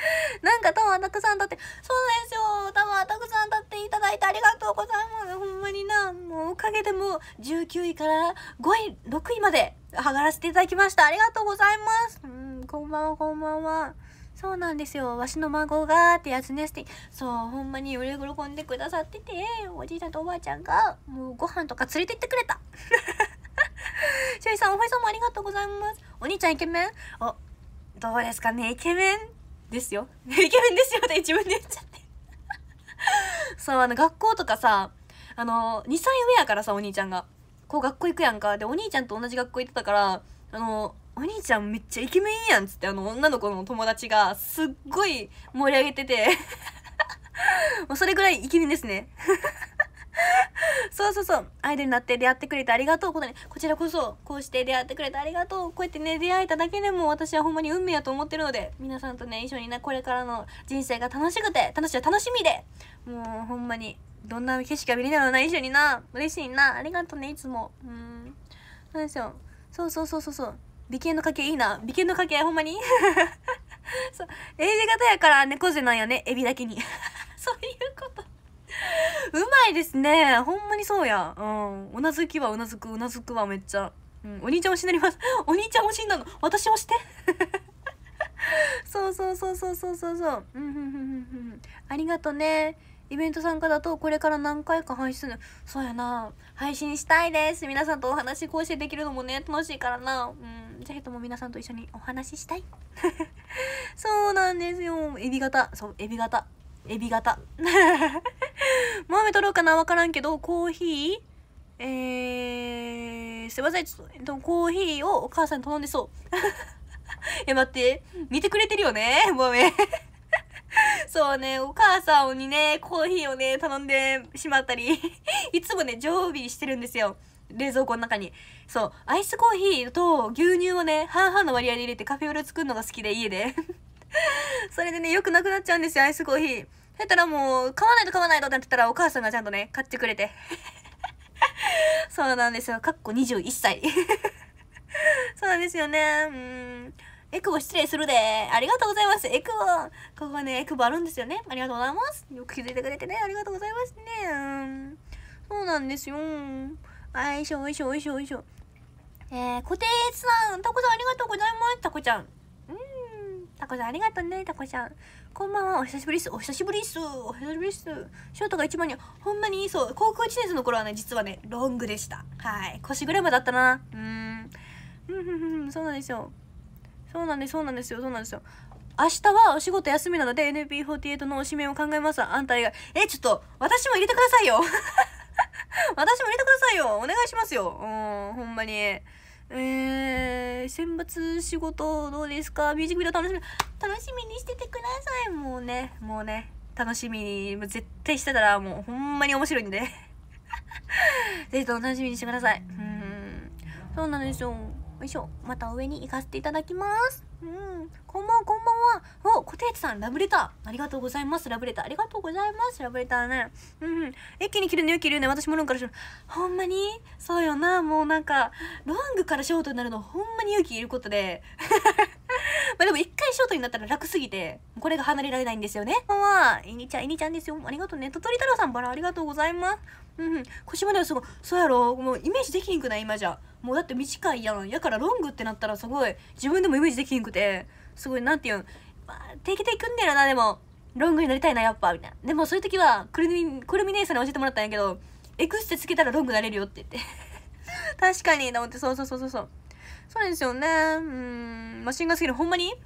なんかタワーたくさんだってそうですよタワーたくさんだっていただいてありがとうございますほんまになもうおかげでも19位から5位6位まで上がらせていただきましたありがとうございますうんこんばんはこんばんはそうなんですよ。わしの孫がってやつねして。そう、ほんまに喜んでくださってて、おじいちゃんとおばあちゃんが、もうご飯とか連れてってくれた。シュういさん、おほいさんもありがとうございます。お兄ちゃんイケメンお、どうですかねイケメンですよ イケメンですよって自分で言っちゃってそうあの学校とかさあの2歳上やからさお兄ちゃんがこう学校行くやんかでお兄ちゃんと同じ学校行ってたからあのお兄ちゃんめっちゃイケメンいいやんっつってあの女の子の友達がすっごい盛り上げてて もうそれぐらいイケメンですね そうそうそうアイドルになって出会ってくれてありがとうこ,、ね、こちらこそこうして出会ってくれてありがとうこうやってね出会えただけでも私はほんまに運命やと思ってるので皆さんとね一緒にねこれからの人生が楽しくて楽しい楽しみでもうほんまにどんな景色が見れなるのな一緒にな嬉しいなありがとうねいつもうん何でしょうそうそうそうそうそう美形の家系いいな美形の家系ほんまに そう A 字型やから猫背なんやねエビだけに そういううまいですねほんまにそうやうんうなずきはうなずくうなずくはめっちゃ、うん、お兄ちゃん推しになります お兄ちゃん推しになるの私推して そうそうそうそうそうそうそううんうんうんうんありがとねイベント参加だとこれから何回か配信するそうやな配信したいです皆さんとお話更新できるのもね楽しいからなうんぜひとも皆さんと一緒にお話ししたい そうなんですよエビ型そうエビ型エビ型 豆取ろうかな分からんけどコーヒーえー、すいませんちょっと、えっコーヒーをお母さんに頼んでそう え待って見てくれてるよね豆 そうね、お母さんにね、コーヒーをね、頼んでしまったりいつもね、常備してるんですよ。冷蔵庫の中に。そう、アイスコーヒーと牛乳をね、半々の割合で入れてカフェオレ作るのが好きで、家でそれでね、よくなくなっちゃうんですよ、アイスコーヒー。だったらもう、買わないと買わないとってなってたら、お母さんがちゃんとね、買ってくれて。そうなんですよ。かっこ21歳。そうなんですよね。うん。エクボ失礼するで。ありがとうございます。エクボ。ここはね、エクボあるんですよね。ありがとうございます。よく気づいてくれてね。ありがとうございますね。うん。そうなんですよ。あいしょ、おいしょ、おいしょ、おいしょ。えー、小手さん、タコさんありがとうございます。タコちゃん。うん。タコさんありがとうね、タコちゃん。こんばんは、お久しぶりっす。お久しぶりっす。お久しぶりっす。ショートが一番に、ほんまにいいそう。高校1年生の頃はね、実はね、ロングでした。はい。腰ぐらいまでったな。うーん。うんうんうん、そうなんですよ。そうなんです、そうなんですよ、そうなんですよ。明日はお仕事休みなので NP48 のおしメを考えます。あんた以外。え、ちょっと、私も入れてくださいよ。私も入れてくださいよ。お願いしますよ。うん、ほんまに。えー、選抜仕事どうですかミュージックビデオ楽しみ、楽しみにしててください。もうね、もうね、楽しみに、もう絶対してたらもうほんまに面白いんで ぜひとも楽しみにしてください。うん。そうなんですよ。よいしょ。また上に行かせていただきます。うん、こんばんこんばんは。お、コテイさん、ラブレター。ありがとうございます。ラブレター。ありがとうございます。ラブレターね。うん、うん。一気に切るね、切るね。私もロングからショート。ほんまにそうよな。もうなんか、ロングからショートになるの、ほんまに勇気いることで。まあでも一回ショートになったら楽すぎて、これが離れられないんですよね。まあ、いにちゃん、いにちゃんですよ。ありがとうね。ととり太郎さん、バラありがとうございます。うん、腰まではすごいそうやろもうイメージできんくない今じゃもうだって短いやんやからロングってなったらすごい自分でもイメージできんくてすごいなんていうん、まあ、定期的くんでるなでもロングになりたいなやっぱみたいなでもそういう時はくるみくるみ姉さんに教えてもらったんやけどエクステつけたらロングなれるよって言って 確かにと思ってそうそうそうそうそうそうですよねうんマシンガ好スキルほんまに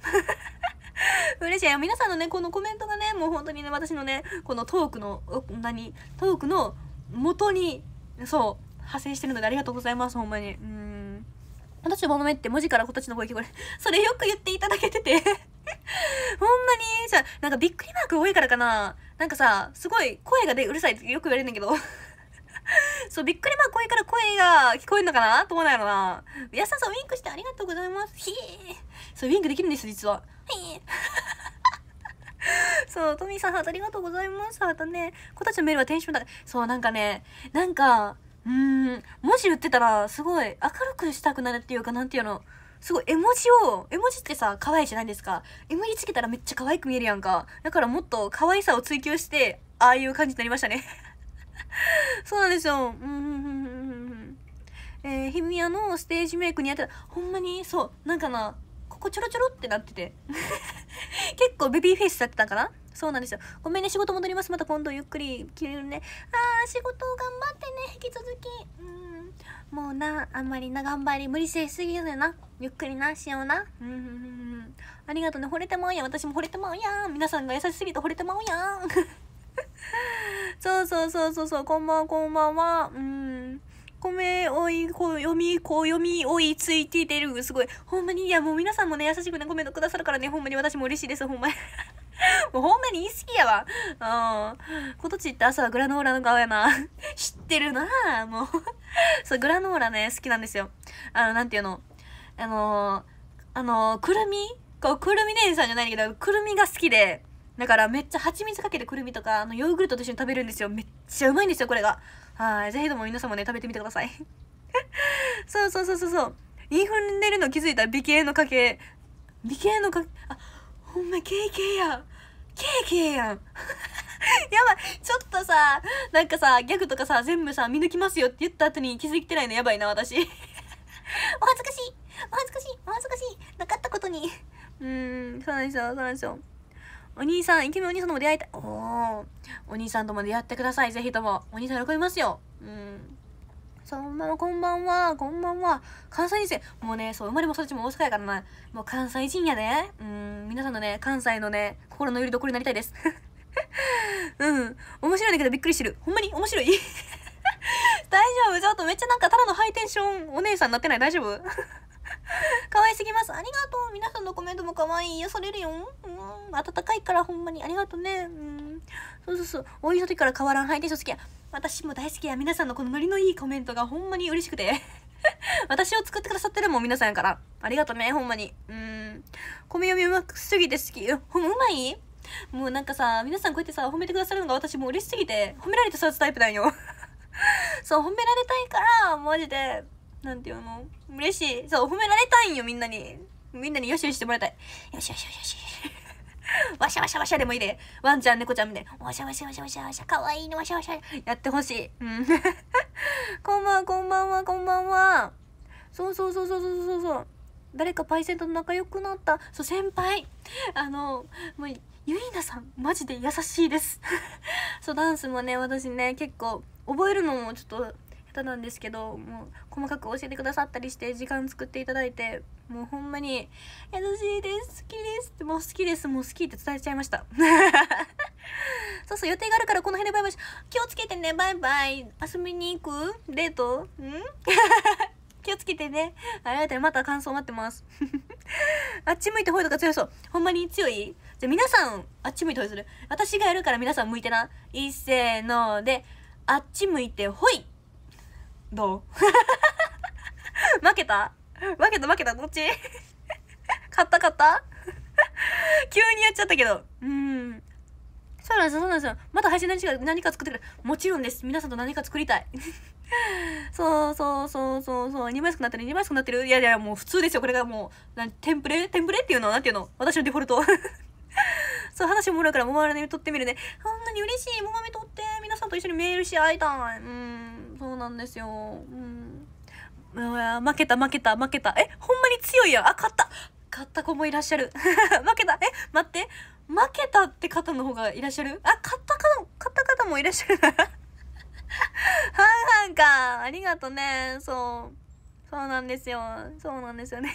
嬉しい。皆さんのね、このコメントがね、もう本当にね、私のね、このトークの、何トークの元にそう派生してるのでありがとうございますほんまにうん私のもめって文字からこたちの声聞こえる それよく言っていただけてて ほんまにじゃなんかびっくりマーク多いからかななんかさすごい声がでうるさいってよく言われるんだけど そうびっくりマーク多いから声が聞こえるのかなと思うない。やろな皆さんウィンクしてありがとうございますひーそうウィンクできるんです実はひ そう、トミーさん、ハートありがとうございます。ハートね。子たちのメールはテンションだ。そう、なんかね、なんか、うん、文字打ってたら、すごい明るくしたくなるっていうか、なんていうの。すごい絵文字を、絵文字ってさ、可愛いじゃないですか。絵文字つけたらめっちゃ可愛く見えるやんか。だからもっと可愛さを追求して、ああいう感じになりましたね。そうなんですよ。うん、ん、ん。えー、日比谷のステージメイクにやってた。ほんまに、そう、なんかな、ここちょろちょろってなってて。結構ベビーフェイスだったかなそうなんですよ。ごめんね、仕事戻ります。また今度ゆっくり切れるね。あー、仕事頑張ってね、引き続き。うん。もうな、あんまりな、頑張り、無理せすぎるよな。ゆっくりな、しような。うん。ありがとうね、惚れてまうやん。私も惚れてまうやん。皆さんが優しすぎて惚れてまうやん。そうそうそうそうそう、こんばんは、こんばんは。うん。米追いこう読みこう読み追いついて出るすごいほんまにいやもう皆さんもね優しくねコメントくださるからねほんまに私も嬉しいですほんまにもうほんまに言い過ぎやわうん今年って朝はグラノーラの顔やな 知ってるなもうそうグラノーラね好きなんですよあのなんていうのあのあのくるみこうくるみ姉さんじゃないけどくるみが好きでだからめっちゃ蜂蜜かけてくるみとかあのヨーグルトと一緒に食べるんですよめっちゃうまいんですよこれがはい。ぜひとも皆さんもね、食べてみてください。そうそうそうそうそう。インフネるの気づいた美形の家系。美形の家系、あ、ほんま、KK やん。KK やん。やばい。ちょっとさ、なんかさ、ギャグとかさ、全部さ、見抜きますよって言った後に気づいてないのやばいな、私。お恥ずかしいお恥ずかしいお恥ずかしいなかったことに。うん、そうなんですよ、そうなんですよ。お兄さん、イケメンお兄さんとも出会いたい。おお。お兄さんとも出会ってください。ぜひとも。お兄さん喜びますよ。うん。そのままこんばんは、こんばんは。関西人生。もうね、そう、生まれも育ちも大阪やからな。もう関西人やで、ね。うん、皆さんのね、関西のね、心のよりどころになりたいです。うん。面白いんだけどびっくりしてる。ほんまに面白い 大丈夫ちょっとめっちゃなんかただのハイテンションお姉さんになってない大丈夫 可愛すぎますありがとう皆さんのコメントも可愛い癒されるようん温かいからほんまにありがとねうんそうそうそうおいの時から変わらんハイテンション好きや私も大好きや皆さんのこのノリのいいコメントがほんまに嬉しくて 私を作ってくださってるもん皆さんやからありがとねほんまにうん米読みうますぎて好きほんうまいもうなんかさ皆さんこうやってさ褒めてくださるのが私もう嬉しすぎて褒められて育つタイプなんよ そう褒められたいからマジでなんていうの嬉しいそう褒められたいんよみんなにみんなによしよししてもらいたいよしよしよしよし わしゃわしゃわしゃでもいいでワンちゃん猫ちゃんみたいわしゃわしゃわしゃわしゃわしゃかわいいのわしゃわしゃやってほしいうん こんばんはこんばんはこんばんはそうそうそうそうそうそうそう誰かパイセンと仲良くなったそう先輩あのもうゆいなさんマジで優しいです そうダンスもね私ね結構覚えるのもちょっと方なんですけどもう細かく教えてくださったりして時間作っていただいてもうほんまに「優しいです好きです」もう好きですもう好きって伝えちゃいました そうそう予定があるからこの辺でバイバイし気をつけてねバイバイ遊びに行くデートん 気をつけてねありがとうまた感想待ってます あっち向いてほいとか強そうほんまに強いじゃ皆さんあっち向いてほいする私がやるから皆さん向いてない一せーのであっち向いてほいどう 負けた負けた負けたどっち勝った勝った急にやっちゃったけど。うん。そうなんですよ、そうなんですよ。また配信何か何か作ってくれ。もちろんです。皆さんと何か作りたい。そうそうそうそうそう。2枚作くなってる、2枚作くなってる。いやいや、もう普通ですよ。これがもう、なテンプレテンプレっていうのなんていうの私のデフォルト。そう、話もらうから、もまめに撮ってみるね。あんなに嬉しい。もまめ撮って。皆さんと一緒にメールし合いたい。うん。そうなんですようんう負けた負けた負けたえほんまに強いやんあ勝った勝った子もいらっしゃる 負けたえ待って負けたって方の方がいらっしゃるあ勝った方勝った方もいらっしゃる 半々かありがとねそうそうなんですよそうなんですよね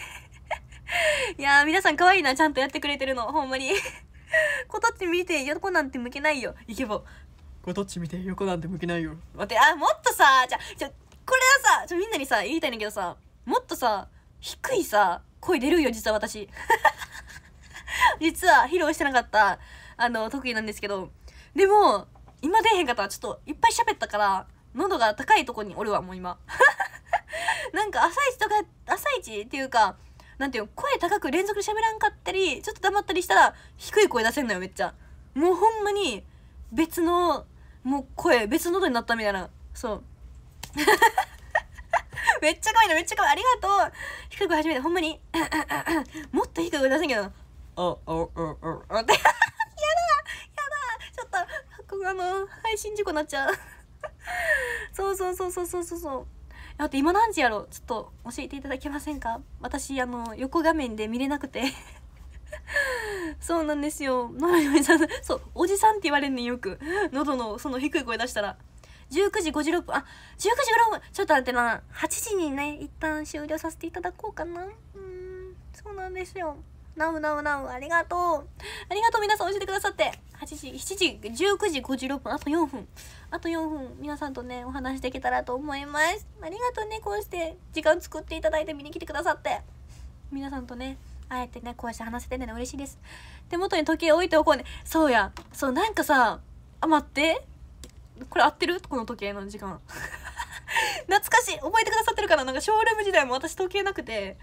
いや皆さん可愛いなちゃんとやってくれてるのほんまにこたち見て横なんて向けないよイケボこれどっち見て横なんて向けないよ待ってあもっとさじゃじゃこれはさちょみんなにさ言いたいんだけどさもっとさ低いさ声出るよ実は私 実は披露してなかったあの得意なんですけどでも今出へんかったらちょっといっぱい喋ったから喉が高いとこにおるわもう今 なんか朝一とか朝一っていうかなんていう声高く連続で喋らんかったりちょっと黙ったりしたら低い声出せんのよめっちゃもうほんまに別のもう声別の音になったみたいなそう めっちゃ可愛いのめっちゃ可愛いありがとう低く初めてほんまに もっと低く出せんけどおおおおおっやだやだちょっとあの配信事故なっちゃう そうそうそうそうそうそうそうだって今何時やろちょっと教えていただけませんか私あの横画面で見れなくてそうなんですよ野良嫁さんそうおじさんって言われんねんよく喉のその低い声出したら19時56分あ19時56分ちょっと待ってな8時にね一旦終了させていただこうかなうんそうなんですよなウなウなウありがとうありがとう皆さん教えてくださって8時7時19時56分あと4分あと4分皆さんとねお話できたらと思いますありがとうねこうして時間作っていただいて見に来てくださって皆さんとねあえてねこうして話せてね嬉しいです手元に時計置いておこうねそうやそうなんかさあ待ってこれ合ってるこの時計の時間 懐かしい覚えてくださってるかななんかショールーム時代も私時計なくて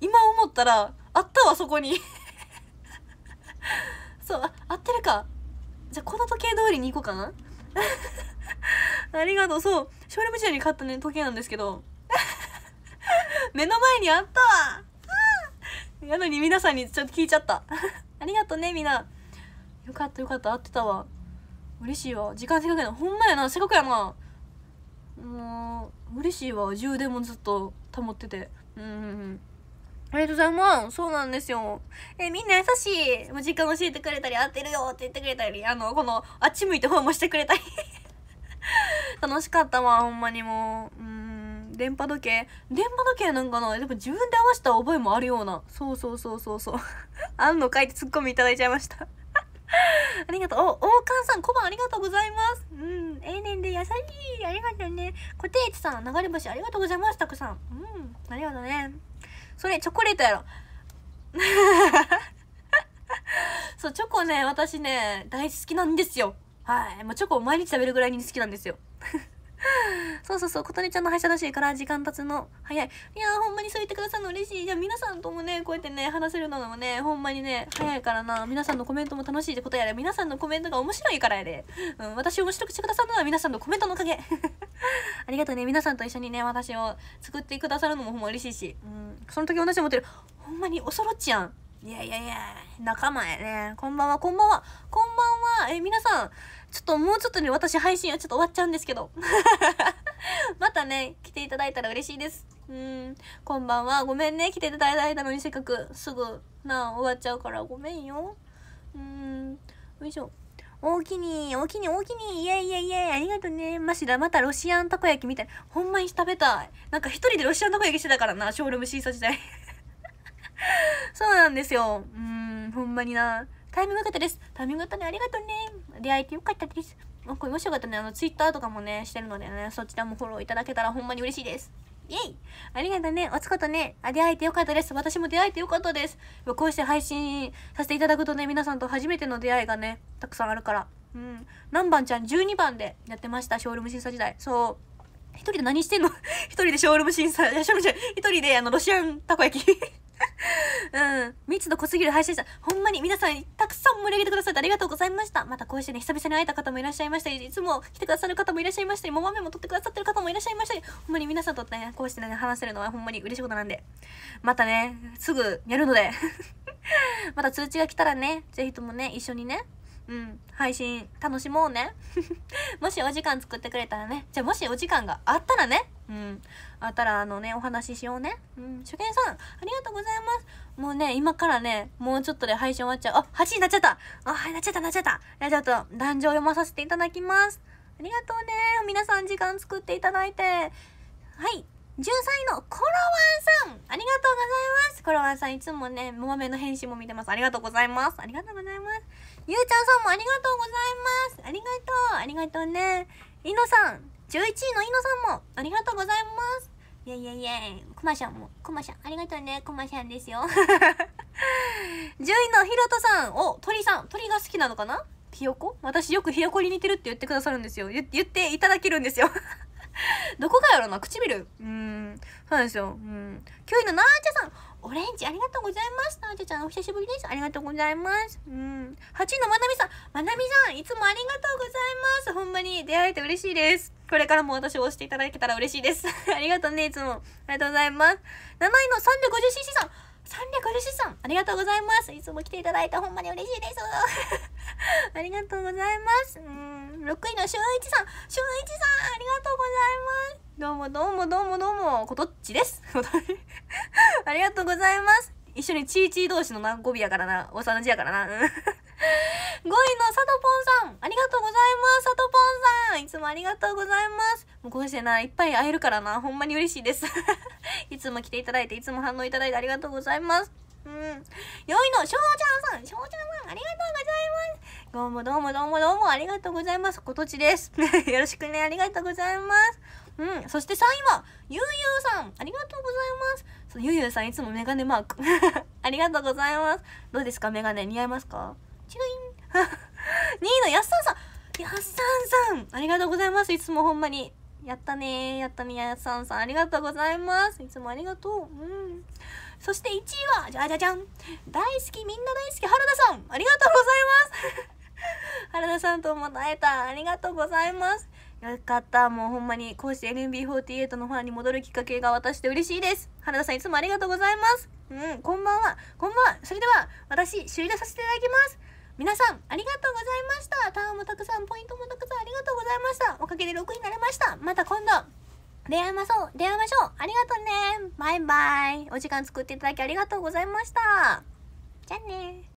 今思ったらあったわそこに そう合ってるかじゃこの時計通りに行こうかな ありがとうそうショールーム時代に買ったね時計なんですけど目の前にあったわやのに皆さんにちょっと聞いちゃった ありがとうねみんなよかったよかった合ってたわ嬉しいわ時間せっかくやなほんまやなせっかくやなもう嬉しいわ充電もずっと保っててうんありがとうございます。そうなんですよ。え、みんな優しい。もう時間教えてくれたり、合ってるよって言ってくれたり、あの、この、あっち向いてーもしてくれたり 楽しかったわ、ほんまにもう。うん電波時計電波時計なんかなでも自分で合わせた覚えもあるようなそうそうそうそうそう あんのかいってツッコミいただいちゃいました ありがとう。お、王冠さん、コバありがとうございます。うん、ええねんで優しい。ありがとうね。固定値さん、流れ星ありがとうございます、たくさん。うん、ありがとうね。それ、チョコレートやろ。そう、チョコね、私ね、大好きなんですよ。はい。もうチョコを毎日食べるぐらいに好きなんですよ。そうそうそう、と音ちゃんの歯医者らしいから時間経つの早い。いやー、ほんまにそう言ってくださるの嬉しい。じゃあ皆さんともね、こうやってね、話せるのもね、ほんまにね、早いからな。皆さんのコメントも楽しいってことやで、皆さんのコメントが面白いからやで。うん、私を面白くしてくださるのは皆さんのコメントのおかげ。ありがとうね。皆さんと一緒にね、私を作ってくださるのもほんま嬉しいし。うん、その時私持ってる。ほんまにおそろっちやん。いやいやいや、仲間やね。こんばんは、こんばんは。こんばんは。え、皆さん。ちょっともうちょっとね、私配信はちょっと終わっちゃうんですけど。またね、来ていただいたら嬉しいです。うん、こんばんは。ごめんね、来ていただいたのにせっかくすぐ、なあ、終わっちゃうからごめんよ。うん、よいしょ。大きに、大きに、大きに、イェイイェイイェイ、ありがとうね。ましだ、またロシアンたこ焼きみたいな。ほんまに食べたい。なんか一人でロシアンたこ焼きしてたからな、ショールーム審査時代。そうなんですよ。うん、ほんまにな。タイミングよかったです。タイミングだったね。ありがとうね。出会えてよかったです。もしよかったね。あの、ツイッターとかもね、してるのでね、そちらもフォローいただけたらほんまに嬉しいです。イェイありがとうね。おつことね。あ、出会えてよかったです。私も出会えてよかったです。こうして配信させていただくとね、皆さんと初めての出会いがね、たくさんあるから。うん。何番ちゃん12番でやってました。ショールーム審査時代。そう。一人で何してんの 一人でショールーム審査、一人であの、ロシアンたこ焼き うん。密度濃すぎる配信者。ほんまに皆さん、たくさん盛り上げてくださってありがとうございました。またこうしてね、久々に会えた方もいらっしゃいましたいつも来てくださる方もいらっしゃいましたり、もまめも撮ってくださってる方もいらっしゃいましたり、ほんまに皆さんとね、こうしてね、話せるのはほんまに嬉しいことなんで。またね、すぐやるので また通知が来たらね、ぜひともね、一緒にね、うん、配信楽しもうね。もしお時間作ってくれたらね。じゃあもしお時間があったらね。うん。あったらあのね、お話ししようね。うん。初見さん、ありがとうございます。もうね、今からね、もうちょっとで配信終わっちゃう。あ、8になっちゃったあ、はい、なっちゃったなっちゃったじゃあちょっと、壇上読まさせていただきます。ありがとうね。皆さん時間作っていただいて。はい。1 3位のコロワンさんありがとうございますコロワンさんいつもね、もめの返信も見てます。ありがとうございます。ありがとうございます。ゆうちゃんさんもありがとうございます。ありがとう、ありがとうね。いのさん、11位のいのさんもありがとうございます。いやいやいや、くましゃんも、くましゃん、ありがとうね、くましゃんですよ。10 位のひろとさん、お、鳥さん、鳥が好きなのかなひよこ私よくひよこに似てるって言ってくださるんですよ。言っていただけるんですよ。どこがやろな唇うん。そうなんですよ。うん。9位のなーちゃさん。オレンジありがとうございます。なおちゃちゃんお久しぶりです。ありがとうございます。うん。8位のまなみさん、まなみさん、いつもありがとうございます。ほんまに出会えて嬉しいです。これからも私を押していただけたら嬉しいです。ありがとうね、いつも。ありがとうございます。7位の 350cc さん、350さん、ありがとうございます。いつも来ていただいてほんまに嬉しいです。ありがとうございます。うん6位のし一さんし一さんありがとうございますどうもどうもどうもどうもことっちです ありがとうございます一緒にチーチー同士のな語尾やからな幼じやからな5位のさとぽんさんありがとうございますさとぽんさんいつもありがとうございますもうこうしてないっぱい会えるからなほんまに嬉しいです いつも来ていただいていつも反応いただいてありがとうございますうん。よいの、しょうちゃんさん、しょうちゃんさん、ありがとうございます。どうもどうもどうもどうもありがとうございます。ことちです。よろしくね、ありがとうございます。うん、そして3位は、ゆうゆうさん、ありがとうございます。そうゆうゆうさん、いつもメガネマーク。ありがとうございます。どうですか、メガネ似合いますかチュイン。2位のやっさんさん、やっさんさん、ありがとうございます。いつもほんまに。やったねやったねやっさんさん、ありがとうございます。いつもありがとう。うん。そして1位はじゃじゃじゃん大好きみんな大好き原田さんありがとうございます 原田さんとも会えたありがとうございますよかったもうほんまにこうして NMB48 のファンに戻るきっかけが私で嬉しいです原田さんいつもありがとうございますうんこんばんはこんばんはそれでは私終了させていただきます皆さんありがとうございましたターンもたくさんポイントもたくさんありがとうございましたおかげで6位になれましたまた今度出会いましょう出会いましょうありがとうねバイバイお時間作っていただきありがとうございましたじゃあね